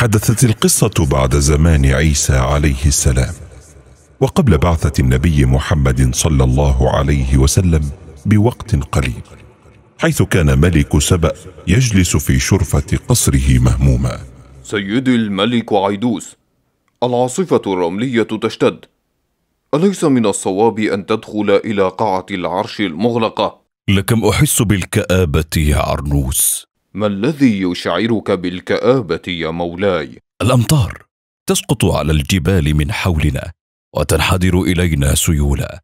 حدثت القصه بعد زمان عيسى عليه السلام وقبل بعثه النبي محمد صلى الله عليه وسلم بوقت قليل حيث كان ملك سبأ يجلس في شرفة قصره مهموما سيدي الملك عيدوس العاصفة الرملية تشتد أليس من الصواب أن تدخل إلى قاعة العرش المغلقة؟ لكم أحس بالكآبة يا عرنوس ما الذي يشعرك بالكآبة يا مولاي؟ الأمطار تسقط على الجبال من حولنا وتنحدر إلينا سيولا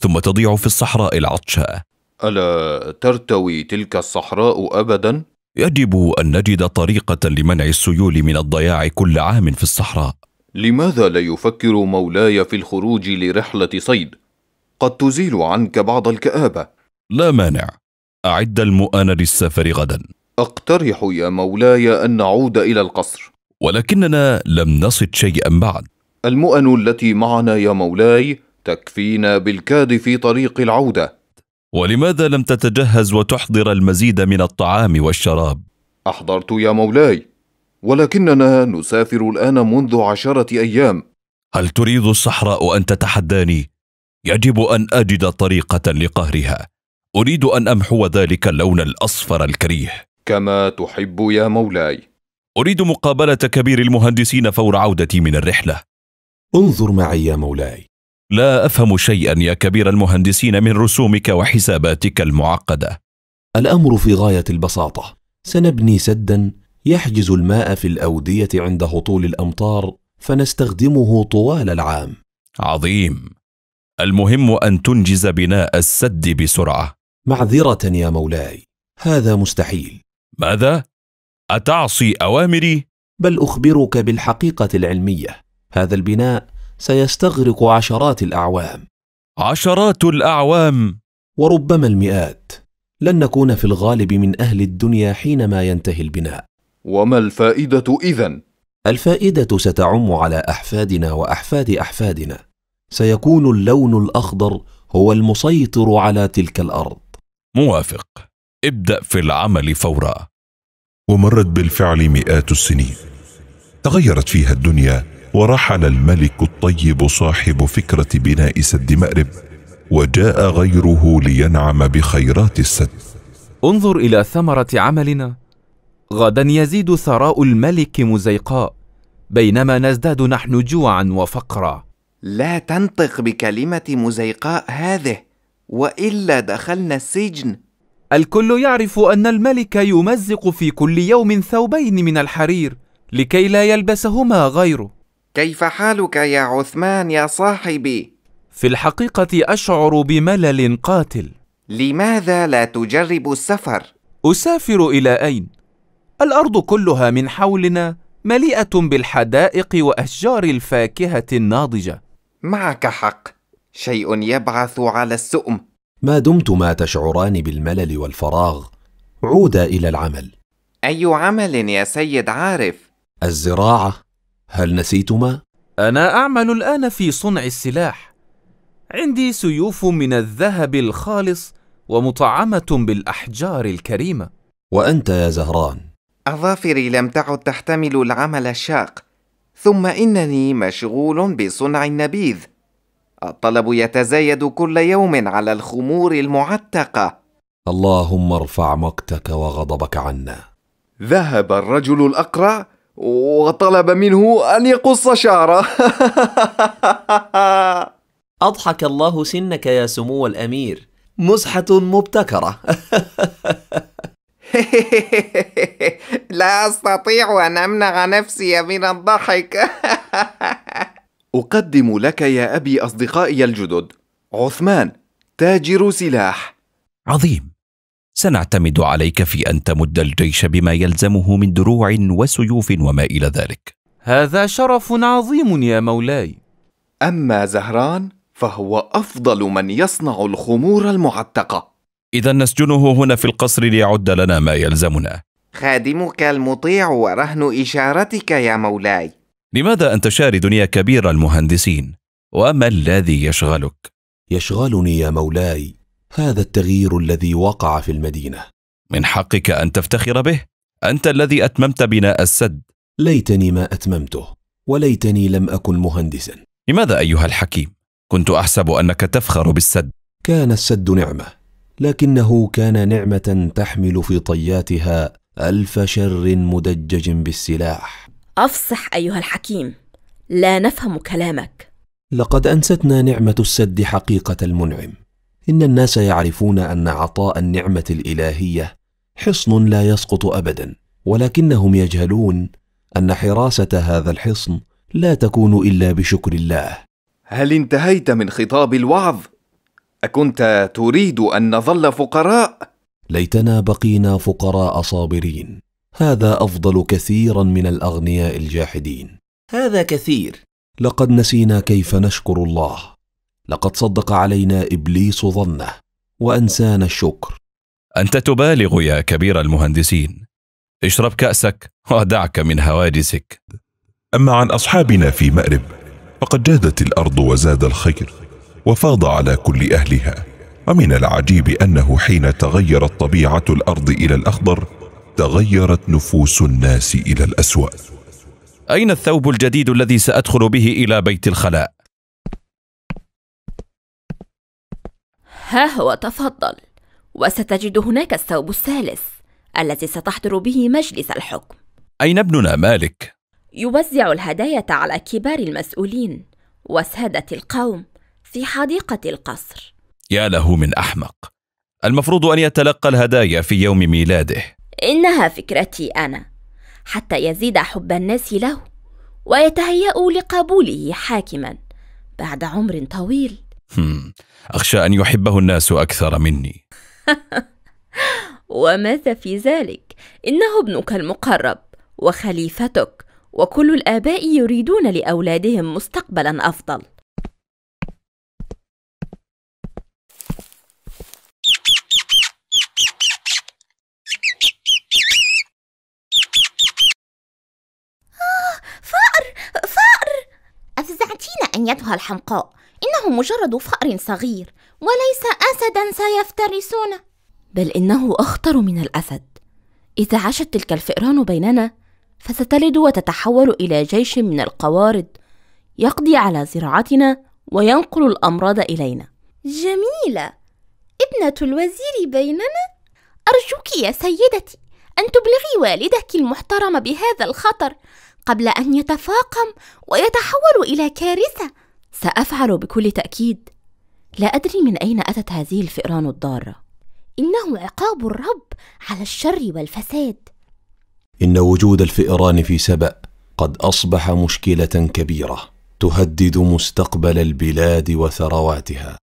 ثم تضيع في الصحراء العطشاء ألا ترتوي تلك الصحراء أبدا؟ يجب أن نجد طريقة لمنع السيول من الضياع كل عام في الصحراء لماذا لا يفكر مولاي في الخروج لرحلة صيد؟ قد تزيل عنك بعض الكآبة لا مانع أعد المؤن للسفر غدا اقترح يا مولاي ان نعود الى القصر ولكننا لم نصد شيئا بعد المؤن التي معنا يا مولاي تكفينا بالكاد في طريق العوده ولماذا لم تتجهز وتحضر المزيد من الطعام والشراب احضرت يا مولاي ولكننا نسافر الان منذ عشره ايام هل تريد الصحراء ان تتحداني يجب ان اجد طريقه لقهرها اريد ان امحو ذلك اللون الاصفر الكريه كما تحب يا مولاي أريد مقابلة كبير المهندسين فور عودتي من الرحلة انظر معي يا مولاي لا أفهم شيئا يا كبير المهندسين من رسومك وحساباتك المعقدة الأمر في غاية البساطة سنبني سدا يحجز الماء في الأودية عند هطول الأمطار فنستخدمه طوال العام عظيم المهم أن تنجز بناء السد بسرعة معذرة يا مولاي هذا مستحيل ماذا اتعصي اوامري بل اخبرك بالحقيقه العلميه هذا البناء سيستغرق عشرات الاعوام عشرات الاعوام وربما المئات لن نكون في الغالب من اهل الدنيا حينما ينتهي البناء وما الفائده اذا الفائده ستعم على احفادنا واحفاد احفادنا سيكون اللون الاخضر هو المسيطر على تلك الارض موافق ابدا في العمل فورا ومرت بالفعل مئات السنين تغيرت فيها الدنيا ورحل الملك الطيب صاحب فكره بناء سد مارب وجاء غيره لينعم بخيرات السد انظر الى ثمره عملنا غدا يزيد ثراء الملك مزيقاء بينما نزداد نحن جوعا وفقرا لا تنطق بكلمه مزيقاء هذه والا دخلنا السجن الكل يعرف أن الملك يمزق في كل يوم ثوبين من الحرير لكي لا يلبسهما غيره كيف حالك يا عثمان يا صاحبي؟ في الحقيقة أشعر بملل قاتل لماذا لا تجرب السفر؟ أسافر إلى أين؟ الأرض كلها من حولنا مليئة بالحدائق وأشجار الفاكهة الناضجة معك حق شيء يبعث على السؤم ما دمتما تشعران بالملل والفراغ عودا الى العمل اي عمل يا سيد عارف الزراعه هل نسيتما انا اعمل الان في صنع السلاح عندي سيوف من الذهب الخالص ومطعمه بالاحجار الكريمه وانت يا زهران اظافري لم تعد تحتمل العمل الشاق ثم انني مشغول بصنع النبيذ الطلب يتزايد كل يوم على الخمور المعتقه اللهم ارفع مقتك وغضبك عنا ذهب الرجل الاقرع وطلب منه ان يقص شعره اضحك الله سنك يا سمو الامير مزحه مبتكره لا استطيع ان امنع نفسي من الضحك أقدم لك يا أبي أصدقائي الجدد عثمان تاجر سلاح عظيم سنعتمد عليك في أن تمد الجيش بما يلزمه من دروع وسيوف وما إلى ذلك هذا شرف عظيم يا مولاي أما زهران فهو أفضل من يصنع الخمور المعتقة إذا نسجنه هنا في القصر ليعد لنا ما يلزمنا خادمك المطيع ورهن إشارتك يا مولاي لماذا أنت شارد يا كبير المهندسين؟ وما الذي يشغلك؟ يشغلني يا مولاي هذا التغيير الذي وقع في المدينة من حقك أن تفتخر به أنت الذي أتممت بناء السد ليتني ما أتممته وليتني لم أكن مهندسا لماذا أيها الحكيم؟ كنت أحسب أنك تفخر بالسد كان السد نعمة لكنه كان نعمة تحمل في طياتها ألف شر مدجج بالسلاح أفصح أيها الحكيم لا نفهم كلامك لقد أنستنا نعمة السد حقيقة المنعم إن الناس يعرفون أن عطاء النعمة الإلهية حصن لا يسقط أبدا ولكنهم يجهلون أن حراسة هذا الحصن لا تكون إلا بشكر الله هل انتهيت من خطاب الوعظ؟ أكنت تريد أن نظل فقراء؟ ليتنا بقينا فقراء صابرين هذا افضل كثيرا من الاغنياء الجاحدين هذا كثير لقد نسينا كيف نشكر الله لقد صدق علينا ابليس ظنه وانسانا الشكر انت تبالغ يا كبير المهندسين اشرب كاسك ودعك من هواجسك اما عن اصحابنا في مارب فقد جادت الارض وزاد الخير وفاض على كل اهلها ومن العجيب انه حين تغيرت طبيعه الارض الى الاخضر تغيرت نفوس الناس الى الاسوا اين الثوب الجديد الذي سادخل به الى بيت الخلاء ها هو تفضل وستجد هناك الثوب الثالث الذي ستحضر به مجلس الحكم اين ابننا مالك يوزع الهدايا على كبار المسؤولين وساده القوم في حديقه القصر يا له من احمق المفروض ان يتلقى الهدايا في يوم ميلاده إنها فكرتي أنا حتى يزيد حب الناس له ويتهيأوا لقبوله حاكما بعد عمر طويل أخشى أن يحبه الناس أكثر مني وماذا في ذلك إنه ابنك المقرب وخليفتك وكل الآباء يريدون لأولادهم مستقبلا أفضل ايتها الحمقاء إنه مجرد فأر صغير وليس أسدا سيفترسونه بل إنه أخطر من الأسد إذا عاشت تلك الفئران بيننا فستلد وتتحول إلى جيش من القوارض يقضي على زراعتنا وينقل الأمراض إلينا جميلة ابنة الوزير بيننا أرجوك يا سيدتي أن تبلغي والدك المحترم بهذا الخطر قبل ان يتفاقم ويتحول الى كارثه سافعل بكل تاكيد لا ادري من اين اتت هذه الفئران الضاره انه عقاب الرب على الشر والفساد ان وجود الفئران في سبا قد اصبح مشكله كبيره تهدد مستقبل البلاد وثرواتها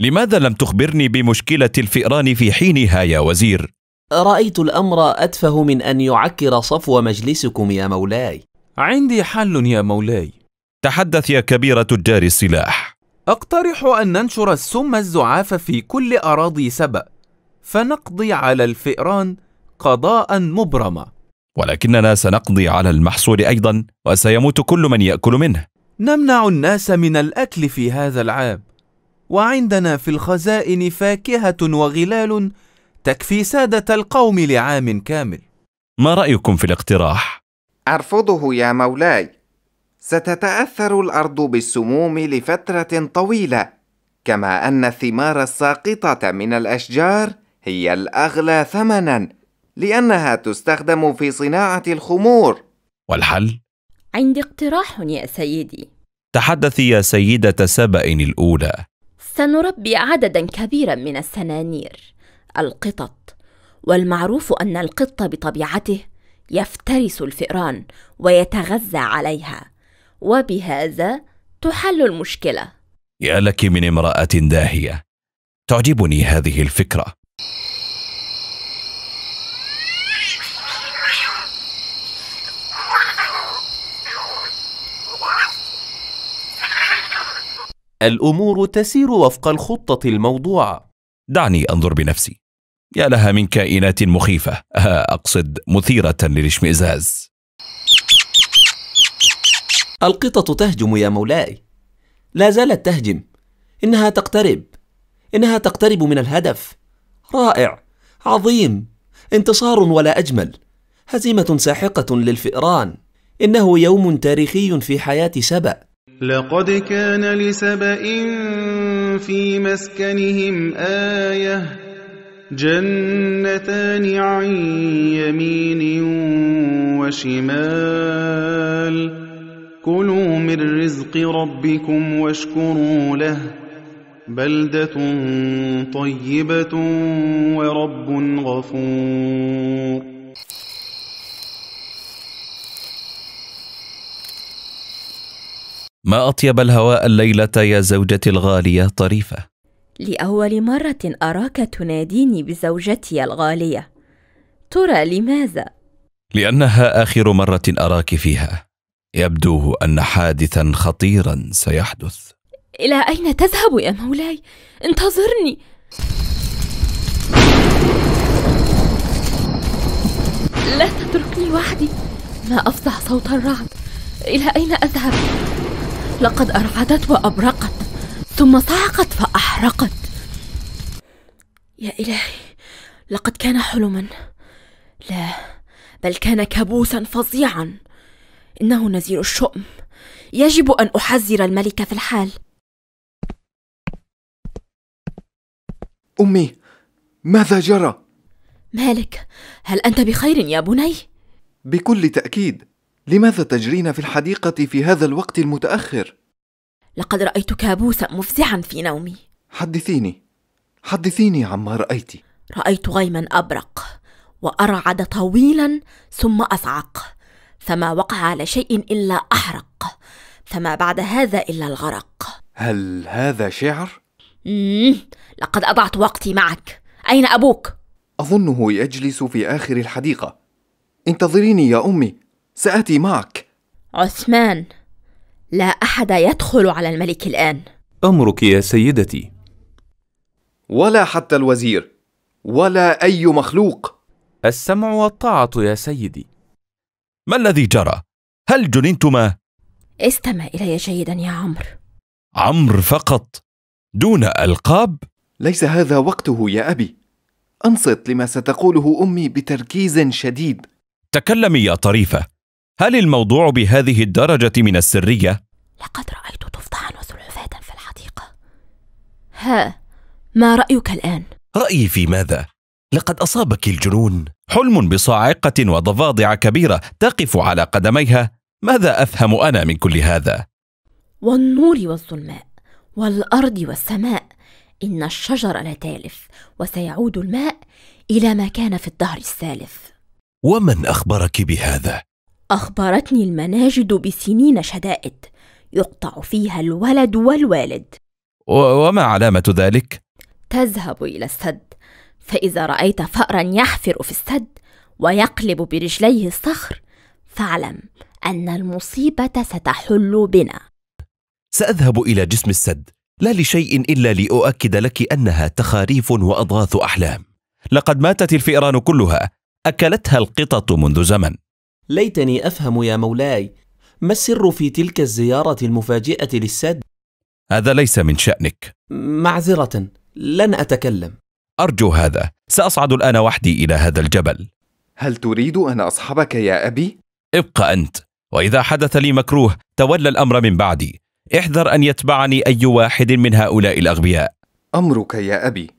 لماذا لم تخبرني بمشكله الفئران في حينها يا وزير رايت الامر اتفه من ان يعكر صفو مجلسكم يا مولاي عندي حل يا مولاي تحدث يا كبير تجار السلاح أقترح أن ننشر السم الزعاف في كل أراضي سبأ فنقضي على الفئران قضاء مبرما ولكننا سنقضي على المحصول أيضا وسيموت كل من يأكل منه نمنع الناس من الأكل في هذا العام وعندنا في الخزائن فاكهة وغلال تكفي سادة القوم لعام كامل ما رأيكم في الاقتراح؟ ارفضه يا مولاي ستتاثر الارض بالسموم لفتره طويله كما ان الثمار الساقطه من الاشجار هي الاغلى ثمنا لانها تستخدم في صناعه الخمور والحل عندي اقتراح يا سيدي تحدثي يا سيده سبا الاولى سنربي عددا كبيرا من السنانير القطط والمعروف ان القط بطبيعته يفترس الفئران ويتغذى عليها وبهذا تحل المشكله يا لك من امراه داهيه تعجبني هذه الفكره الامور تسير وفق الخطه الموضوعه دعني انظر بنفسي يا لها من كائنات مخيفة أقصد مثيرة للاشمئزاز القطط تهجم يا مولاي لا زالت تهجم إنها تقترب إنها تقترب من الهدف رائع عظيم انتصار ولا أجمل هزيمة ساحقة للفئران إنه يوم تاريخي في حياة سبأ لقد كان لسبأ في مسكنهم آية جنتان عن يمين وشمال كلوا من رزق ربكم واشكروا له بلدة طيبة ورب غفور ما أطيب الهواء الليلة يا زوجتي الغالية طريفة لاول مره اراك تناديني بزوجتي الغاليه ترى لماذا لانها اخر مره اراك فيها يبدو ان حادثا خطيرا سيحدث الى اين تذهب يا مولاي انتظرني لا تتركني وحدي ما أفزع صوت الرعد الى اين اذهب لقد ارعدت وابرقت ثم صعقت فأحرقت يا إلهي لقد كان حلما لا بل كان كابوسا فظيعا إنه نزيل الشؤم يجب أن أحذر الملك في الحال أمي ماذا جرى؟ مالك هل أنت بخير يا بني؟ بكل تأكيد لماذا تجرين في الحديقة في هذا الوقت المتأخر؟ لقد رأيت كابوسا مفزعا في نومي حدثيني حدثيني عما رأيت رأيت غيما أبرق وأرعد طويلا ثم أصعق فما وقع على شيء إلا أحرق فما بعد هذا إلا الغرق هل هذا شعر؟ لقد أضعت وقتي معك أين أبوك؟ أظنه يجلس في آخر الحديقة انتظريني يا أمي سآتي معك عثمان لا احد يدخل على الملك الان امرك يا سيدتي ولا حتى الوزير ولا اي مخلوق السمع والطاعه يا سيدي ما الذي جرى هل جننتما استمع الي جيدا يا عمرو عمرو فقط دون القاب ليس هذا وقته يا ابي انصت لما ستقوله امي بتركيز شديد تكلمي يا طريفه هل الموضوع بهذه الدرجة من السرية؟ لقد رأيت ضفدعا وسلحفاة في الحديقة ها ما رأيك الآن؟ رأيي في ماذا؟ لقد أصابك الجنون حلم بصاعقة وضفادع كبيرة تقف على قدميها ماذا أفهم أنا من كل هذا؟ والنور والظلماء والأرض والسماء إن الشجر لتالف وسيعود الماء إلى ما كان في الدهر السالف ومن أخبرك بهذا؟ أخبرتني المناجد بسنين شدائد يقطع فيها الولد والوالد وما علامة ذلك؟ تذهب إلى السد فإذا رأيت فأرا يحفر في السد ويقلب برجليه الصخر فاعلم أن المصيبة ستحل بنا سأذهب إلى جسم السد لا لشيء إلا لأؤكد لك أنها تخاريف وأضغاث أحلام لقد ماتت الفئران كلها أكلتها القطط منذ زمن ليتني افهم يا مولاي ما السر في تلك الزياره المفاجئه للسد هذا ليس من شانك معذره لن اتكلم ارجو هذا ساصعد الان وحدي الى هذا الجبل هل تريد ان اصحبك يا ابي ابق انت واذا حدث لي مكروه تولى الامر من بعدي احذر ان يتبعني اي واحد من هؤلاء الاغبياء امرك يا ابي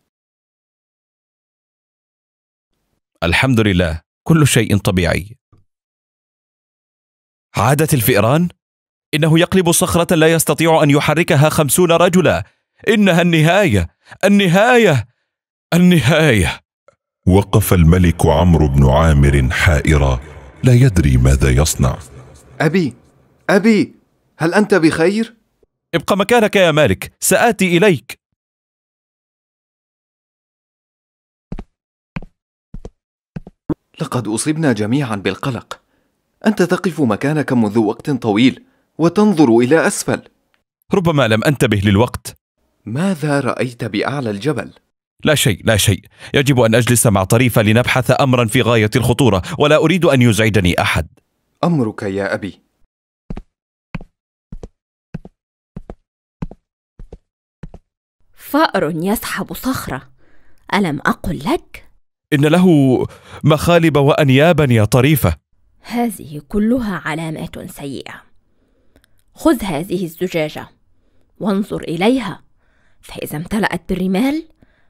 الحمد لله كل شيء طبيعي عادت الفئران إنه يقلب صخرة لا يستطيع أن يحركها خمسون رجلا إنها النهاية النهاية النهاية وقف الملك عمرو بن عامر حائرا لا يدري ماذا يصنع أبي أبي هل أنت بخير؟ ابق مكانك يا مالك سآتي إليك لقد أصبنا جميعا بالقلق أنت تقف مكانك منذ وقت طويل وتنظر إلى أسفل ربما لم أنتبه للوقت ماذا رأيت بأعلى الجبل؟ لا شيء لا شيء يجب أن أجلس مع طريفة لنبحث أمرا في غاية الخطورة ولا أريد أن يزعجني أحد أمرك يا أبي فأر يسحب صخرة ألم أقل لك؟ إن له مخالب وأنيابا يا طريفة هذه كلها علامات سيئة خذ هذه الزجاجة وانظر إليها فإذا امتلأت بالرمال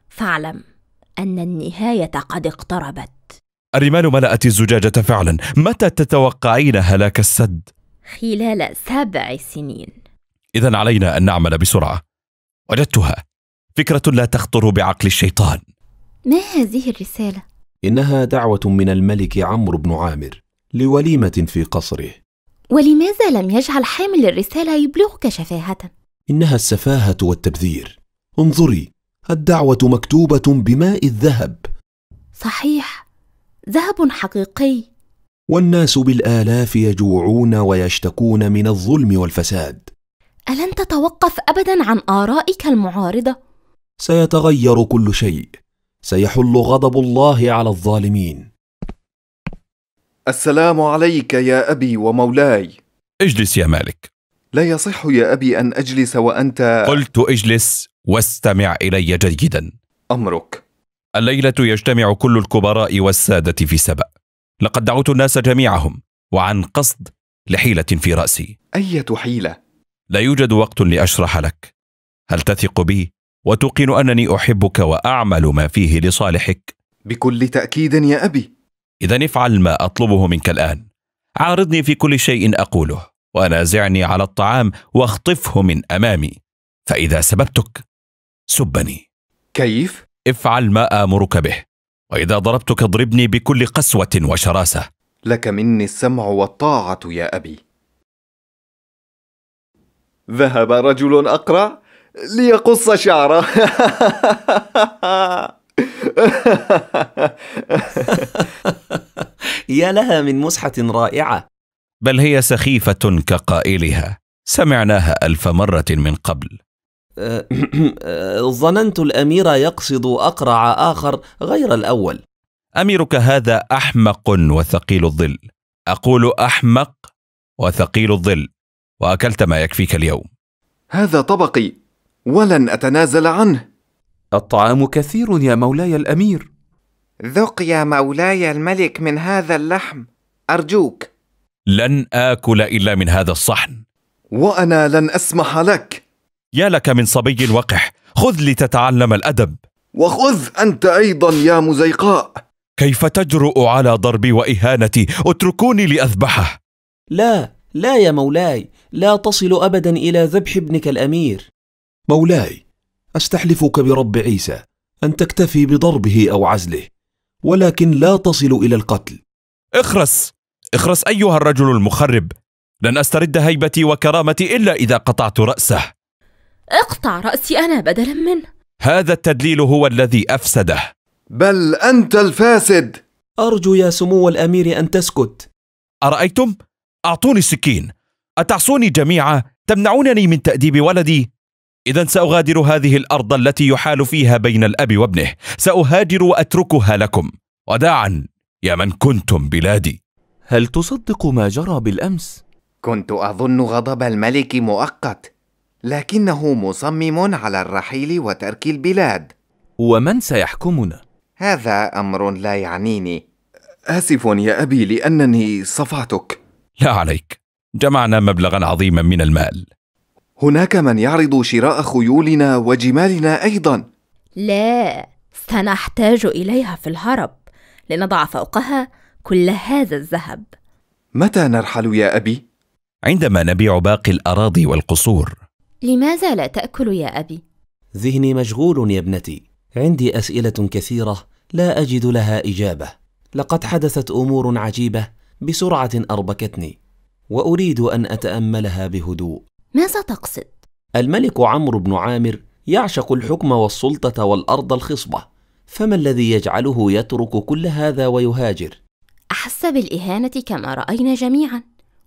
فاعلم أن النهاية قد اقتربت الرمال ملأت الزجاجة فعلا متى تتوقعين هلاك السد؟ خلال سبع سنين إذا علينا أن نعمل بسرعة وجدتها فكرة لا تخطر بعقل الشيطان ما هذه الرسالة؟ إنها دعوة من الملك عمرو بن عامر لوليمة في قصره ولماذا لم يجعل حامل الرسالة يبلغك شفاهة؟ إنها السفاهة والتبذير انظري الدعوة مكتوبة بماء الذهب صحيح ذهب حقيقي والناس بالآلاف يجوعون ويشتكون من الظلم والفساد ألن تتوقف أبدا عن آرائك المعارضة؟ سيتغير كل شيء سيحل غضب الله على الظالمين السلام عليك يا أبي ومولاي اجلس يا مالك لا يصح يا أبي أن أجلس وأنت قلت اجلس واستمع إلي جيدا أمرك الليلة يجتمع كل الكبراء والسادة في سبأ لقد دعوت الناس جميعهم وعن قصد لحيلة في رأسي أية حيلة؟ لا يوجد وقت لأشرح لك هل تثق بي وتوقن أنني أحبك وأعمل ما فيه لصالحك؟ بكل تأكيد يا أبي إذا افعل ما أطلبه منك الآن عارضني في كل شيء أقوله ونازعني على الطعام واخطفه من أمامي فإذا سببتك سبني كيف؟ افعل ما آمرك به وإذا ضربتك اضربني بكل قسوة وشراسة لك مني السمع والطاعة يا أبي ذهب رجل أقرع ليقص شعره يا لها من مسحة رائعة بل هي سخيفة كقائلها سمعناها ألف مرة من قبل ظننت الأمير يقصد أقرع آخر غير الأول أميرك هذا أحمق وثقيل الظل أقول أحمق وثقيل الظل وأكلت ما يكفيك اليوم هذا طبقي ولن أتنازل عنه الطعام كثير يا مولاي الامير ذق يا مولاي الملك من هذا اللحم ارجوك لن اكل الا من هذا الصحن وانا لن اسمح لك يا لك من صبي وقح خذ لتتعلم الادب وخذ انت ايضا يا مزيقاء كيف تجرؤ على ضربي واهانتي اتركوني لاذبحه لا لا يا مولاي لا تصل ابدا الى ذبح ابنك الامير مولاي أستحلفك برب عيسى أن تكتفي بضربه أو عزله ولكن لا تصل إلى القتل اخرس اخرس أيها الرجل المخرب لن أسترد هيبتي وكرامتي إلا إذا قطعت رأسه اقطع رأسي أنا بدلا منه هذا التدليل هو الذي أفسده بل أنت الفاسد أرجو يا سمو الأمير أن تسكت أرأيتم؟ أعطوني السكين أتعصوني جميعا تمنعونني من تأديب ولدي إذا سأغادر هذه الأرض التي يحال فيها بين الأب وابنه سأهاجر وأتركها لكم وداعا يا من كنتم بلادي هل تصدق ما جرى بالأمس؟ كنت أظن غضب الملك مؤقت لكنه مصمم على الرحيل وترك البلاد ومن سيحكمنا؟ هذا أمر لا يعنيني آسف يا أبي لأنني صفعتك لا عليك جمعنا مبلغا عظيما من المال هناك من يعرض شراء خيولنا وجمالنا ايضا لا سنحتاج اليها في الهرب لنضع فوقها كل هذا الذهب متى نرحل يا ابي عندما نبيع باقي الاراضي والقصور لماذا لا تاكل يا ابي ذهني مشغول يا ابنتي عندي اسئله كثيره لا اجد لها اجابه لقد حدثت امور عجيبه بسرعه اربكتني واريد ان اتاملها بهدوء ماذا تقصد؟ الملك عمرو بن عامر يعشق الحكم والسلطة والأرض الخصبة، فما الذي يجعله يترك كل هذا ويهاجر؟ أحس بالإهانة كما رأينا جميعا،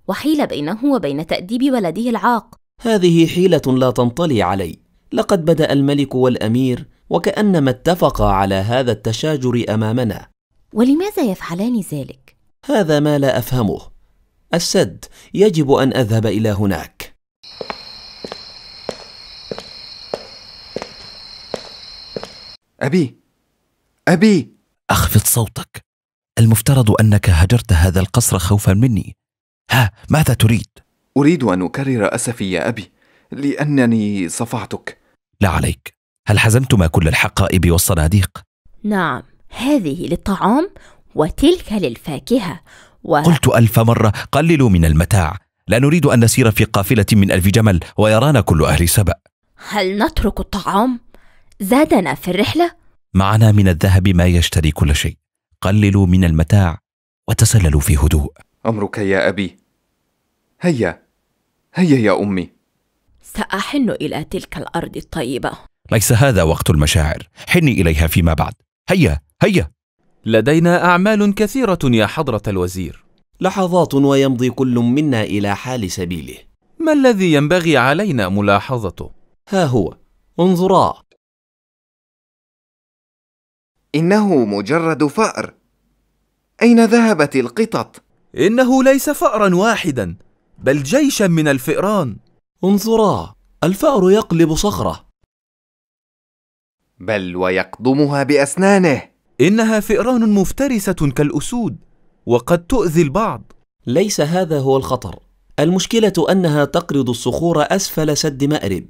وحيل بينه وبين تأديب ولده العاق. هذه حيلة لا تنطلي علي، لقد بدأ الملك والأمير وكأنما اتفقا على هذا التشاجر أمامنا. ولماذا يفعلان ذلك؟ هذا ما لا أفهمه. السد، يجب أن أذهب إلى هناك. أبي أبي أخفض صوتك المفترض أنك هجرت هذا القصر خوفا مني ها ماذا تريد؟ أريد أن أكرر أسفي يا أبي لأنني صفعتك لا عليك هل حزمتما كل الحقائب والصناديق؟ نعم هذه للطعام وتلك للفاكهة و... قلت ألف مرة قللوا من المتاع لا نريد أن نسير في قافلة من ألف جمل ويرانا كل أهل سبأ هل نترك الطعام؟ زادنا في الرحلة؟ معنا من الذهب ما يشتري كل شيء قللوا من المتاع وتسللوا في هدوء أمرك يا أبي هيا هيا يا أمي سأحن إلى تلك الأرض الطيبة ليس هذا وقت المشاعر حني إليها فيما بعد هيا هيا لدينا أعمال كثيرة يا حضرة الوزير لحظات ويمضي كل منا الى حال سبيله ما الذي ينبغي علينا ملاحظته ها هو انظرا انه مجرد فار اين ذهبت القطط انه ليس فارا واحدا بل جيشا من الفئران انظرا الفأر يقلب صخرة بل ويقضمها بأسنانه إنها فئران مفترسة كالأسود وقد تؤذي البعض ليس هذا هو الخطر المشكله انها تقرض الصخور اسفل سد مارب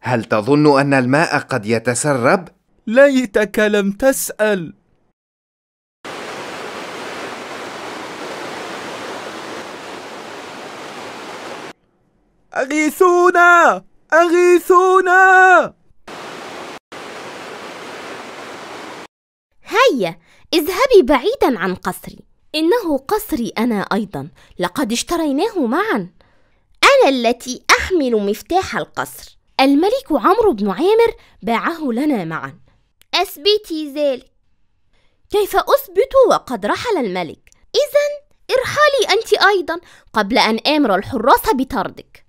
هل تظن ان الماء قد يتسرب ليتك لم تسال أغيثونا أغيثونا هيا اذهبي بعيدا عن قصري إنه قصري أنا أيضا لقد اشتريناه معا أنا التي أحمل مفتاح القصر الملك عمرو بن عامر باعه لنا معا أثبتي ذلك كيف أثبت وقد رحل الملك إذا ارحلي أنت أيضا قبل أن آمر الحراس بطردك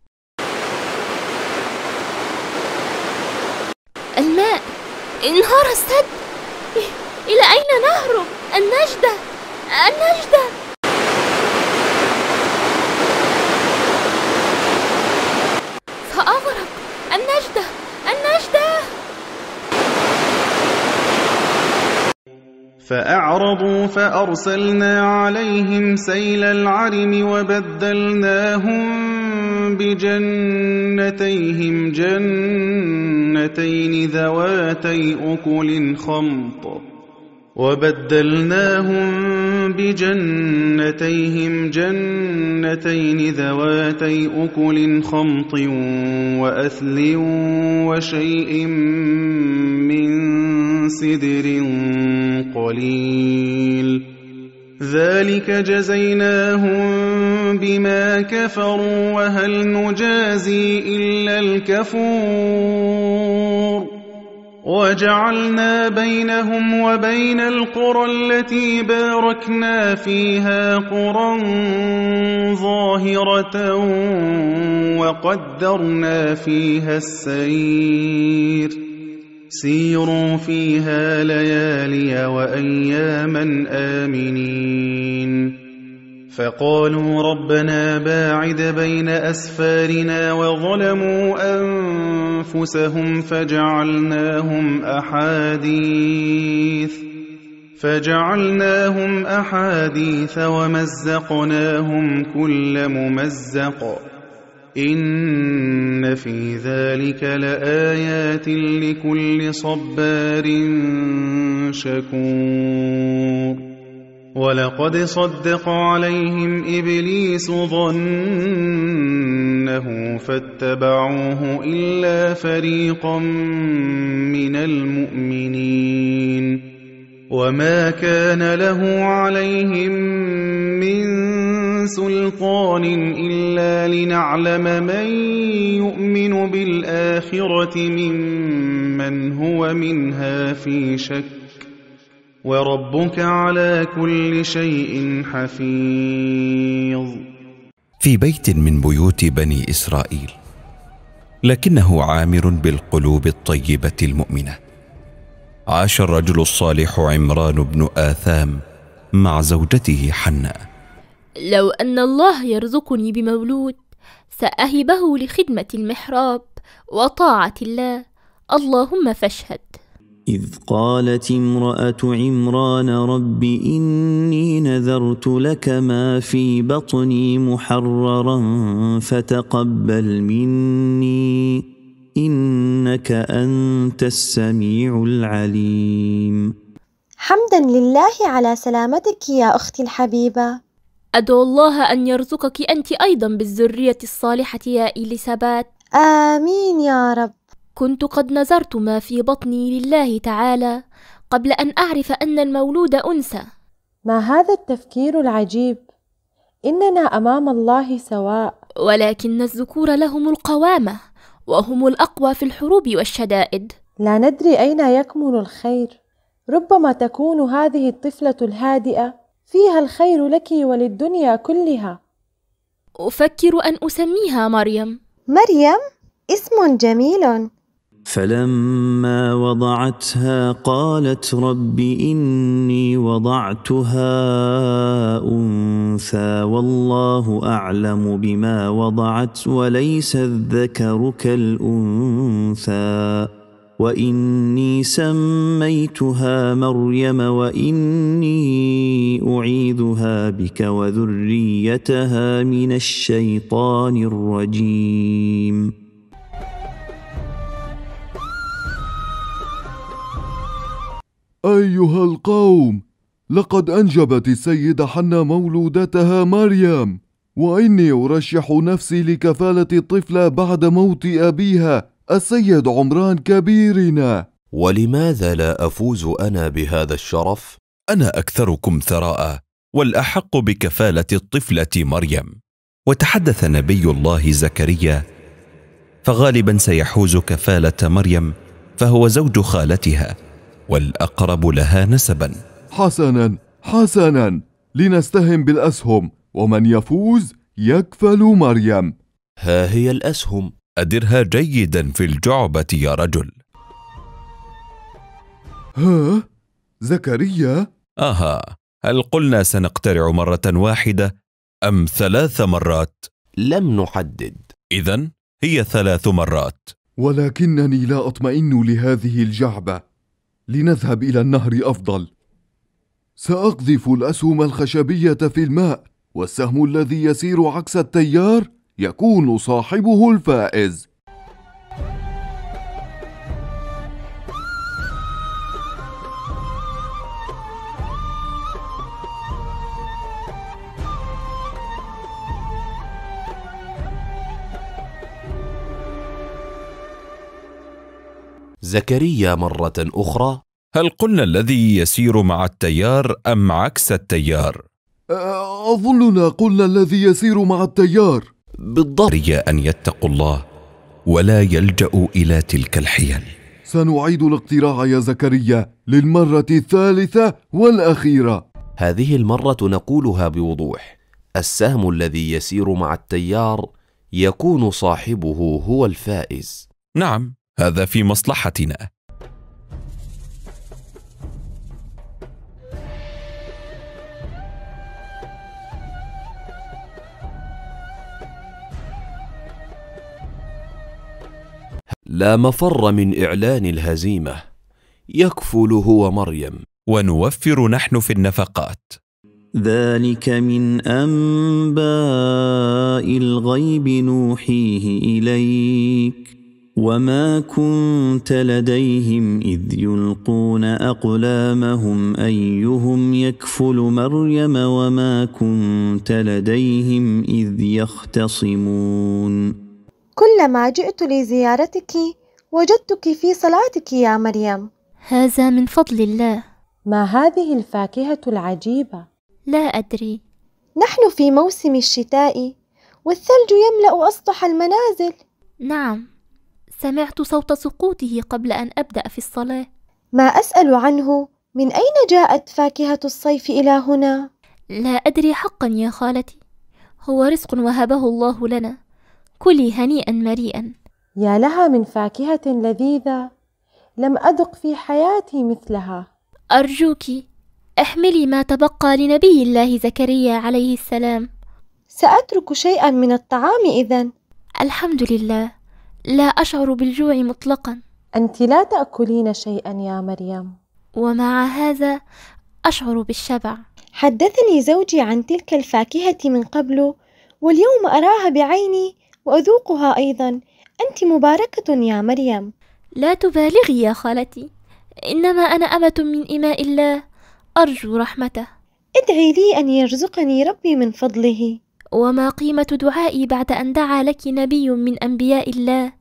الماء انهار السد إيه، إلى أين نهرب النجدة النجدة سأغرق النجدة النجدة فأعرضوا فأرسلنا عليهم سيل العرم وبدلناهم بجنتيهم جنتين ذواتي أكل خمط وبدلناهم بجنتيهم جنتين ذواتي أكل خمط وأثل وشيء من سدر قليل ذلك جزيناهم بما كفروا وهل نجازي إلا الكفور وجعلنا بينهم وبين القرى التي باركنا فيها قرى ظاهرة وقدرنا فيها السير سيروا فيها ليالي وأياما آمنين فقالوا ربنا باعد بين أسفارنا وظلموا أنفسهم فجعلناهم أحاديث فجعلناهم أحاديث ومزقناهم كل ممزق إن في ذلك لآيات لكل صبار شكور ولقد صدق عليهم إبليس ظنه فاتبعوه إلا فريقا من المؤمنين وما كان له عليهم من سلطان إلا لنعلم من يؤمن بالآخرة ممن هو منها في شك وربك على كل شيء حفيظ في بيت من بيوت بني اسرائيل لكنه عامر بالقلوب الطيبه المؤمنه عاش الرجل الصالح عمران بن اثام مع زوجته حناء لو ان الله يرزقني بمولود ساهبه لخدمه المحراب وطاعه الله اللهم فاشهد إذ قالت امرأة عمران رب إني نذرت لك ما في بطني محررا فتقبل مني إنك أنت السميع العليم حمدا لله على سلامتك يا أختي الحبيبة أدعو الله أن يرزقك أنت أيضا بالذرية الصالحة يا إليسابات آمين يا رب كنت قد نذرت ما في بطني لله تعالى قبل ان اعرف ان المولود انثى ما هذا التفكير العجيب اننا امام الله سواء ولكن الذكور لهم القوامه وهم الاقوى في الحروب والشدائد لا ندري اين يكمن الخير ربما تكون هذه الطفله الهادئه فيها الخير لك وللدنيا كلها افكر ان اسميها مريم مريم اسم جميل فلما وضعتها قالت رب اني وضعتها انثى والله اعلم بما وضعت وليس الذكر كالانثى واني سميتها مريم واني اعيذها بك وذريتها من الشيطان الرجيم أيها القوم لقد أنجبت السيدة حنا مولودتها مريم وإني أرشح نفسي لكفالة الطفلة بعد موت أبيها السيد عمران كبيرنا ولماذا لا أفوز أنا بهذا الشرف؟ أنا أكثركم ثراء والأحق بكفالة الطفلة مريم وتحدث نبي الله زكريا فغالبا سيحوز كفالة مريم فهو زوج خالتها والاقرب لها نسبا حسنا حسنا لنستهم بالاسهم ومن يفوز يكفل مريم ها هي الاسهم ادرها جيدا في الجعبه يا رجل ها زكريا اها هل قلنا سنقترع مره واحده ام ثلاث مرات لم نحدد اذا هي ثلاث مرات ولكنني لا اطمئن لهذه الجعبه لنذهب إلى النهر أفضل سأقذف الأسهم الخشبية في الماء والسهم الذي يسير عكس التيار يكون صاحبه الفائز زكريا مرة أخرى هل قلنا الذي يسير مع التيار أم عكس التيار؟ أظننا قلنا الذي يسير مع التيار بالضبط رجاء أن يتقوا الله ولا يلجأوا إلى تلك الحيل سنعيد الاقتراع يا زكريا للمرة الثالثة والأخيرة هذه المرة نقولها بوضوح السهم الذي يسير مع التيار يكون صاحبه هو الفائز نعم هذا في مصلحتنا لا مفر من اعلان الهزيمه يكفل هو مريم ونوفر نحن في النفقات ذلك من انباء الغيب نوحيه اليك وما كنت لديهم اذ يلقون اقلامهم ايهم يكفل مريم وما كنت لديهم اذ يختصمون كلما جئت لزيارتك وجدتك في صلاتك يا مريم هذا من فضل الله ما هذه الفاكهه العجيبه لا ادري نحن في موسم الشتاء والثلج يملا اسطح المنازل نعم سمعت صوت سقوطه قبل أن أبدأ في الصلاة ما أسأل عنه من أين جاءت فاكهة الصيف إلى هنا؟ لا أدري حقا يا خالتي هو رزق وهبه الله لنا كلي هنيئا مريئا يا لها من فاكهة لذيذة لم أذق في حياتي مثلها أرجوك احملي ما تبقى لنبي الله زكريا عليه السلام سأترك شيئا من الطعام إذا الحمد لله لا أشعر بالجوع مطلقا أنت لا تأكلين شيئا يا مريم ومع هذا أشعر بالشبع حدثني زوجي عن تلك الفاكهة من قبل واليوم أراها بعيني وأذوقها أيضا أنت مباركة يا مريم لا تبالغي يا خالتي إنما أنا أمة من إماء الله أرجو رحمته ادعي لي أن يرزقني ربي من فضله وما قيمة دعائي بعد أن دعا لك نبي من أنبياء الله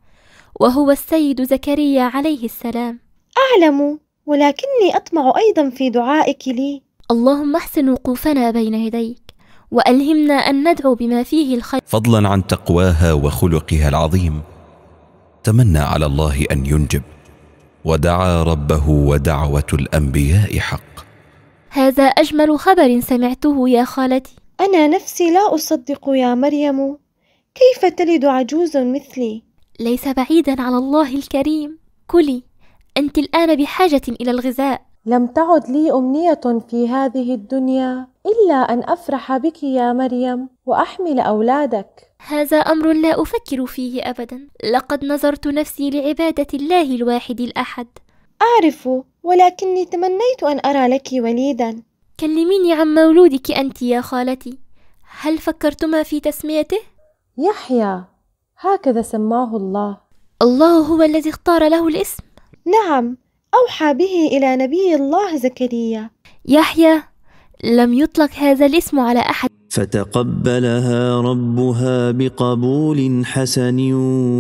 وهو السيد زكريا عليه السلام أعلم ولكني أطمع أيضا في دعائك لي اللهم احسن وقوفنا بين يديك والهمنا ان ندعو بما فيه الخير فضلا عن تقواها وخلقها العظيم تمنى على الله ان ينجب ودعا ربه ودعوه الانبياء حق هذا اجمل خبر سمعته يا خالتي أنا نفسي لا أصدق يا مريم كيف تلد عجوز مثلي ليس بعيدا على الله الكريم كلي أنت الآن بحاجة إلى الغذاء لم تعد لي أمنية في هذه الدنيا إلا أن أفرح بك يا مريم وأحمل أولادك هذا أمر لا أفكر فيه أبدا لقد نظرت نفسي لعبادة الله الواحد الأحد أعرف ولكني تمنيت أن أرى لك وليدا كلميني عن مولودك أنت يا خالتي هل فكرتما في تسميته؟ يحيى هكذا سماه الله الله هو الذي اختار له الاسم نعم أوحى به إلى نبي الله زكريا يحيى لم يطلق هذا الاسم على أحد فتقبلها ربها بقبول حسن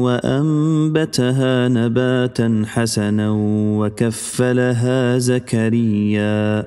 وأنبتها نباتا حسنا وكفلها زكريا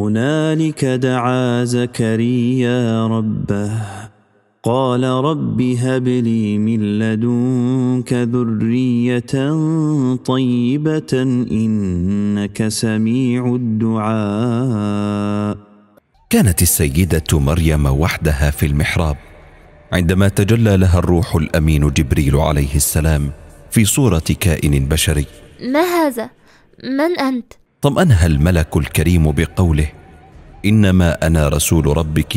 هنالك دعا زكريا ربه قال رب هب لي من لدنك ذريه طيبه انك سميع الدعاء كانت السيده مريم وحدها في المحراب عندما تجلى لها الروح الامين جبريل عليه السلام في صوره كائن بشري ما هذا من انت طمأنها الملك الكريم بقوله إنما أنا رسول ربك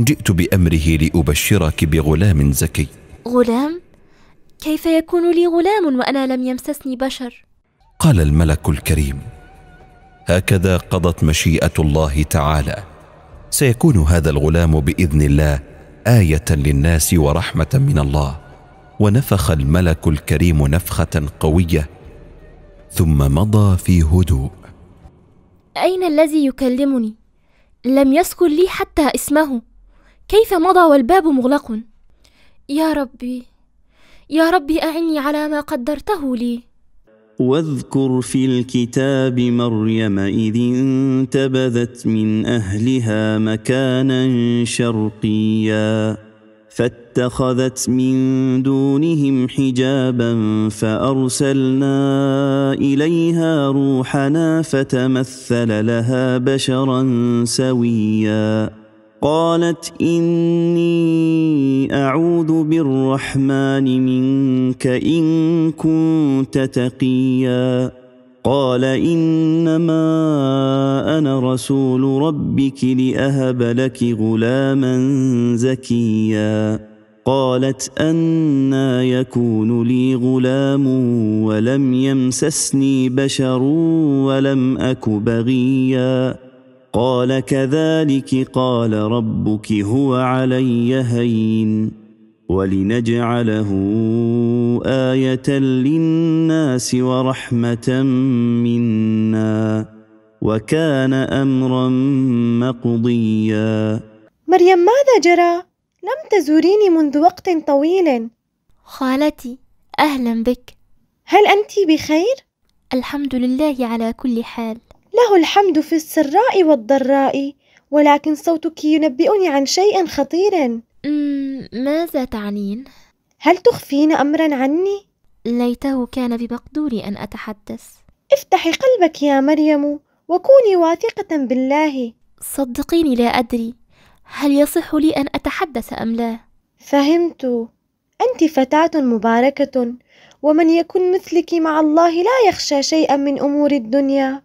جئت بأمره لأبشرك بغلام زكي غلام؟ كيف يكون لي غلام وأنا لم يمسسني بشر؟ قال الملك الكريم هكذا قضت مشيئة الله تعالى سيكون هذا الغلام بإذن الله آية للناس ورحمة من الله ونفخ الملك الكريم نفخة قوية ثم مضى في هدوء اين الذي يكلمني لم يذكر لي حتى اسمه كيف مضى والباب مغلق يا ربي يا ربي اعني على ما قدرته لي واذكر في الكتاب مريم اذ انتبذت من اهلها مكانا شرقيا فاتخذت من دونهم حجابا فارسلنا اليها روحنا فتمثل لها بشرا سويا قالت اني اعوذ بالرحمن منك ان كنت تقيا قال إنما أنا رسول ربك لأهب لك غلاما زكيا قالت أنا يكون لي غلام ولم يمسسني بشر ولم أك بغيا قال كذلك قال ربك هو علي هين ولنجعله ايه للناس ورحمه منا وكان امرا مقضيا مريم ماذا جرى لم تزوريني منذ وقت طويل خالتي اهلا بك هل انت بخير الحمد لله على كل حال له الحمد في السراء والضراء ولكن صوتك ينبئني عن شيء خطير ماذا تعنين؟ هل تخفين أمرا عني؟ ليته كان بمقدوري أن أتحدث افتحي قلبك يا مريم وكوني واثقة بالله صدقيني لا أدري هل يصح لي أن أتحدث أم لا؟ فهمت أنت فتاة مباركة ومن يكن مثلك مع الله لا يخشى شيئا من أمور الدنيا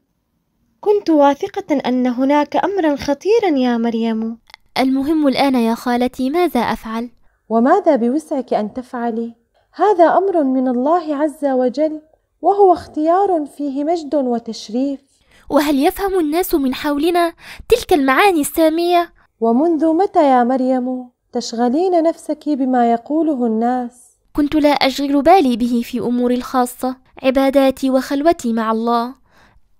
كنت واثقة أن هناك أمرا خطيرا يا مريم المهم الآن يا خالتي ماذا أفعل؟ وماذا بوسعك أن تفعلي؟ هذا أمر من الله عز وجل وهو اختيار فيه مجد وتشريف وهل يفهم الناس من حولنا تلك المعاني السامية؟ ومنذ متى يا مريم تشغلين نفسك بما يقوله الناس؟ كنت لا أشغل بالي به في أموري الخاصة عباداتي وخلوتي مع الله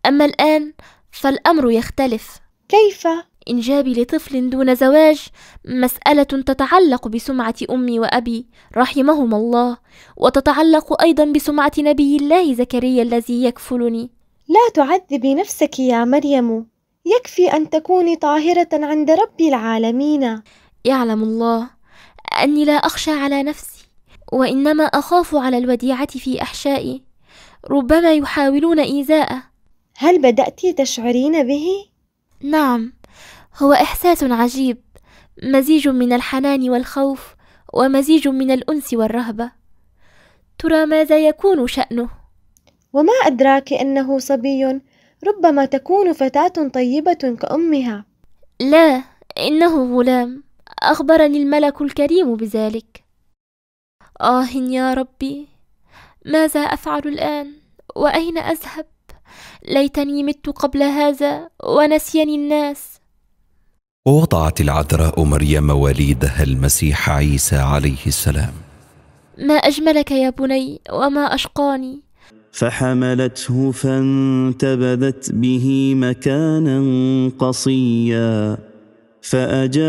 أما الآن فالأمر يختلف كيف؟ إنجابي لطفل دون زواج مسألة تتعلق بسمعة أمي وأبي رحمهما الله وتتعلق أيضا بسمعة نبي الله زكريا الذي يكفلني لا تعذبي نفسك يا مريم يكفي أن تكوني طاهرة عند رب العالمين يعلم الله أني لا أخشى على نفسي وإنما أخاف على الوديعة في أحشائي ربما يحاولون إيذاءه هل بدأت تشعرين به؟ نعم هو احساس عجيب مزيج من الحنان والخوف ومزيج من الانس والرهبه ترى ماذا يكون شانه وما ادراك انه صبي ربما تكون فتاه طيبه كامها لا انه غلام اخبرني الملك الكريم بذلك اه يا ربي ماذا افعل الان واين اذهب ليتني مت قبل هذا ونسيني الناس ووضعت العذراء مريم وليدها المسيح عيسى عليه السلام ما أجملك يا بني وما أشقاني فحملته فانتبذت به مكانا قصيا فأجاءها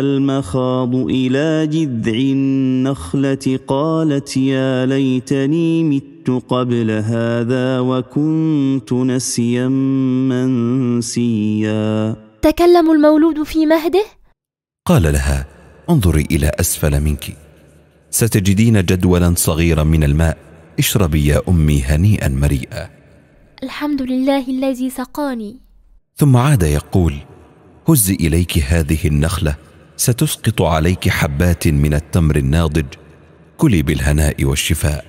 المخاض إلى جذع النخلة قالت يا ليتني مت قبل هذا وكنت نسيا منسيا تكلم المولود في مهده قال لها انظري الى اسفل منك ستجدين جدولا صغيرا من الماء اشربي يا امي هنيئا مريئا الحمد لله الذي سقاني ثم عاد يقول هزي اليك هذه النخله ستسقط عليك حبات من التمر الناضج كلي بالهناء والشفاء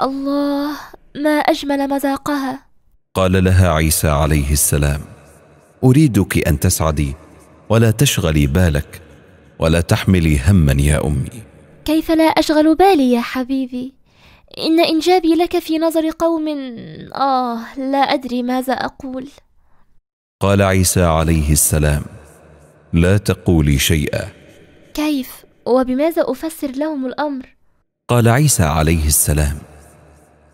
الله ما اجمل مذاقها قال لها عيسى عليه السلام اريدك ان تسعدي ولا تشغلي بالك ولا تحملي هما يا امي كيف لا اشغل بالي يا حبيبي ان انجابي لك في نظر قوم اه لا ادري ماذا اقول قال عيسى عليه السلام لا تقولي شيئا كيف وبماذا افسر لهم الامر قال عيسى عليه السلام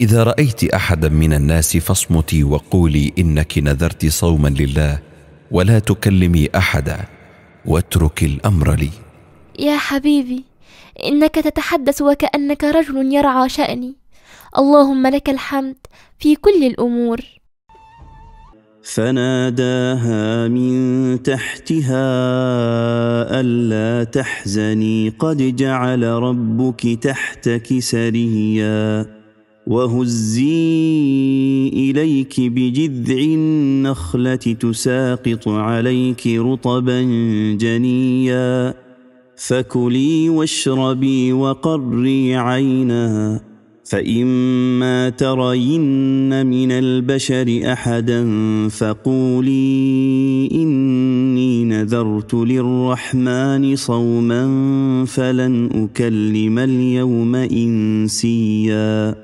اذا رايت احدا من الناس فاصمتي وقولي انك نذرت صوما لله ولا تكلمي احدا واتركي الامر لي يا حبيبي انك تتحدث وكانك رجل يرعى شاني اللهم لك الحمد في كل الامور فناداها من تحتها الا تحزني قد جعل ربك تحتك سريا وهزي اليك بجذع النخله تساقط عليك رطبا جنيا فكلي واشربي وقري عينا فاما ترين من البشر احدا فقولي اني نذرت للرحمن صوما فلن اكلم اليوم انسيا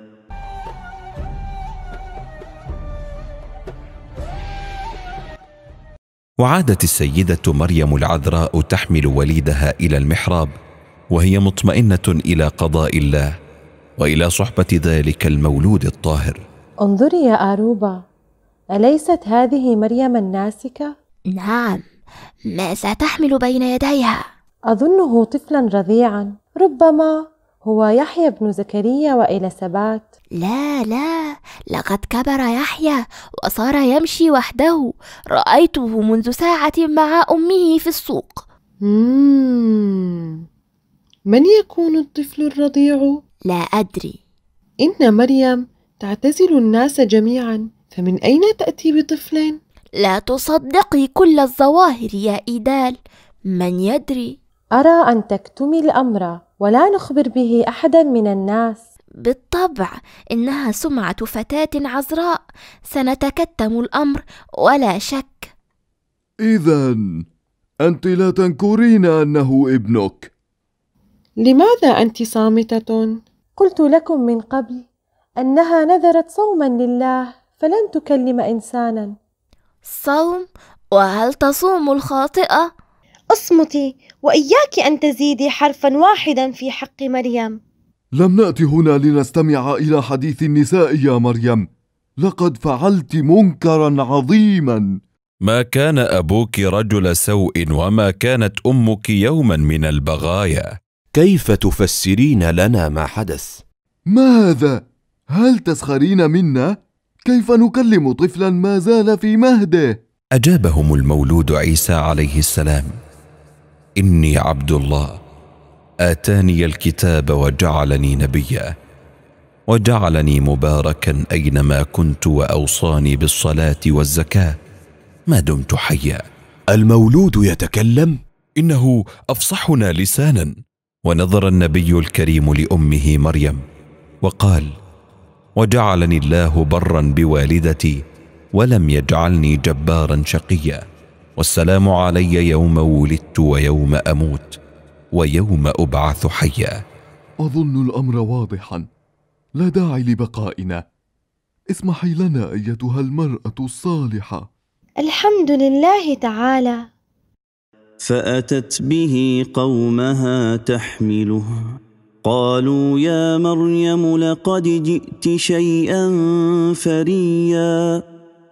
وعادت السيده مريم العذراء تحمل وليدها الى المحراب وهي مطمئنه الى قضاء الله والى صحبه ذلك المولود الطاهر انظري يا اروبا اليست هذه مريم الناسكه نعم ماذا تحمل بين يديها اظنه طفلا رضيعا ربما هو يحيى بن زكريا والى سبات لا لا لقد كبر يحيى وصار يمشي وحده رأيته منذ ساعة مع أمه في السوق من يكون الطفل الرضيع؟ لا أدري إن مريم تعتزل الناس جميعا فمن أين تأتي بطفل؟ لا تصدقي كل الظواهر يا إيدال من يدري؟ أرى أن تكتمي الأمر ولا نخبر به أحدا من الناس بالطبع انها سمعه فتاه عذراء سنتكتم الامر ولا شك اذا انت لا تنكرين انه ابنك لماذا انت صامته قلت لكم من قبل انها نذرت صوما لله فلن تكلم انسانا صوم وهل تصوم الخاطئه اصمتي واياك ان تزيدي حرفا واحدا في حق مريم لم نأتي هنا لنستمع إلى حديث النساء يا مريم لقد فعلت منكرا عظيما ما كان أبوك رجل سوء وما كانت أمك يوما من البغايا كيف تفسرين لنا ما حدث؟ ماذا؟ هل تسخرين منا؟ كيف نكلم طفلا ما زال في مهده؟ أجابهم المولود عيسى عليه السلام إني عبد الله اتاني الكتاب وجعلني نبيا وجعلني مباركا اينما كنت واوصاني بالصلاه والزكاه ما دمت حيا المولود يتكلم انه افصحنا لسانا ونظر النبي الكريم لامه مريم وقال وجعلني الله برا بوالدتي ولم يجعلني جبارا شقيا والسلام علي يوم ولدت ويوم اموت ويوم أبعث حيا أظن الأمر واضحا لا داعي لبقائنا اسمحي لنا أيتها المرأة الصالحة الحمد لله تعالى فأتت به قومها تحمله قالوا يا مريم لقد جئت شيئا فريا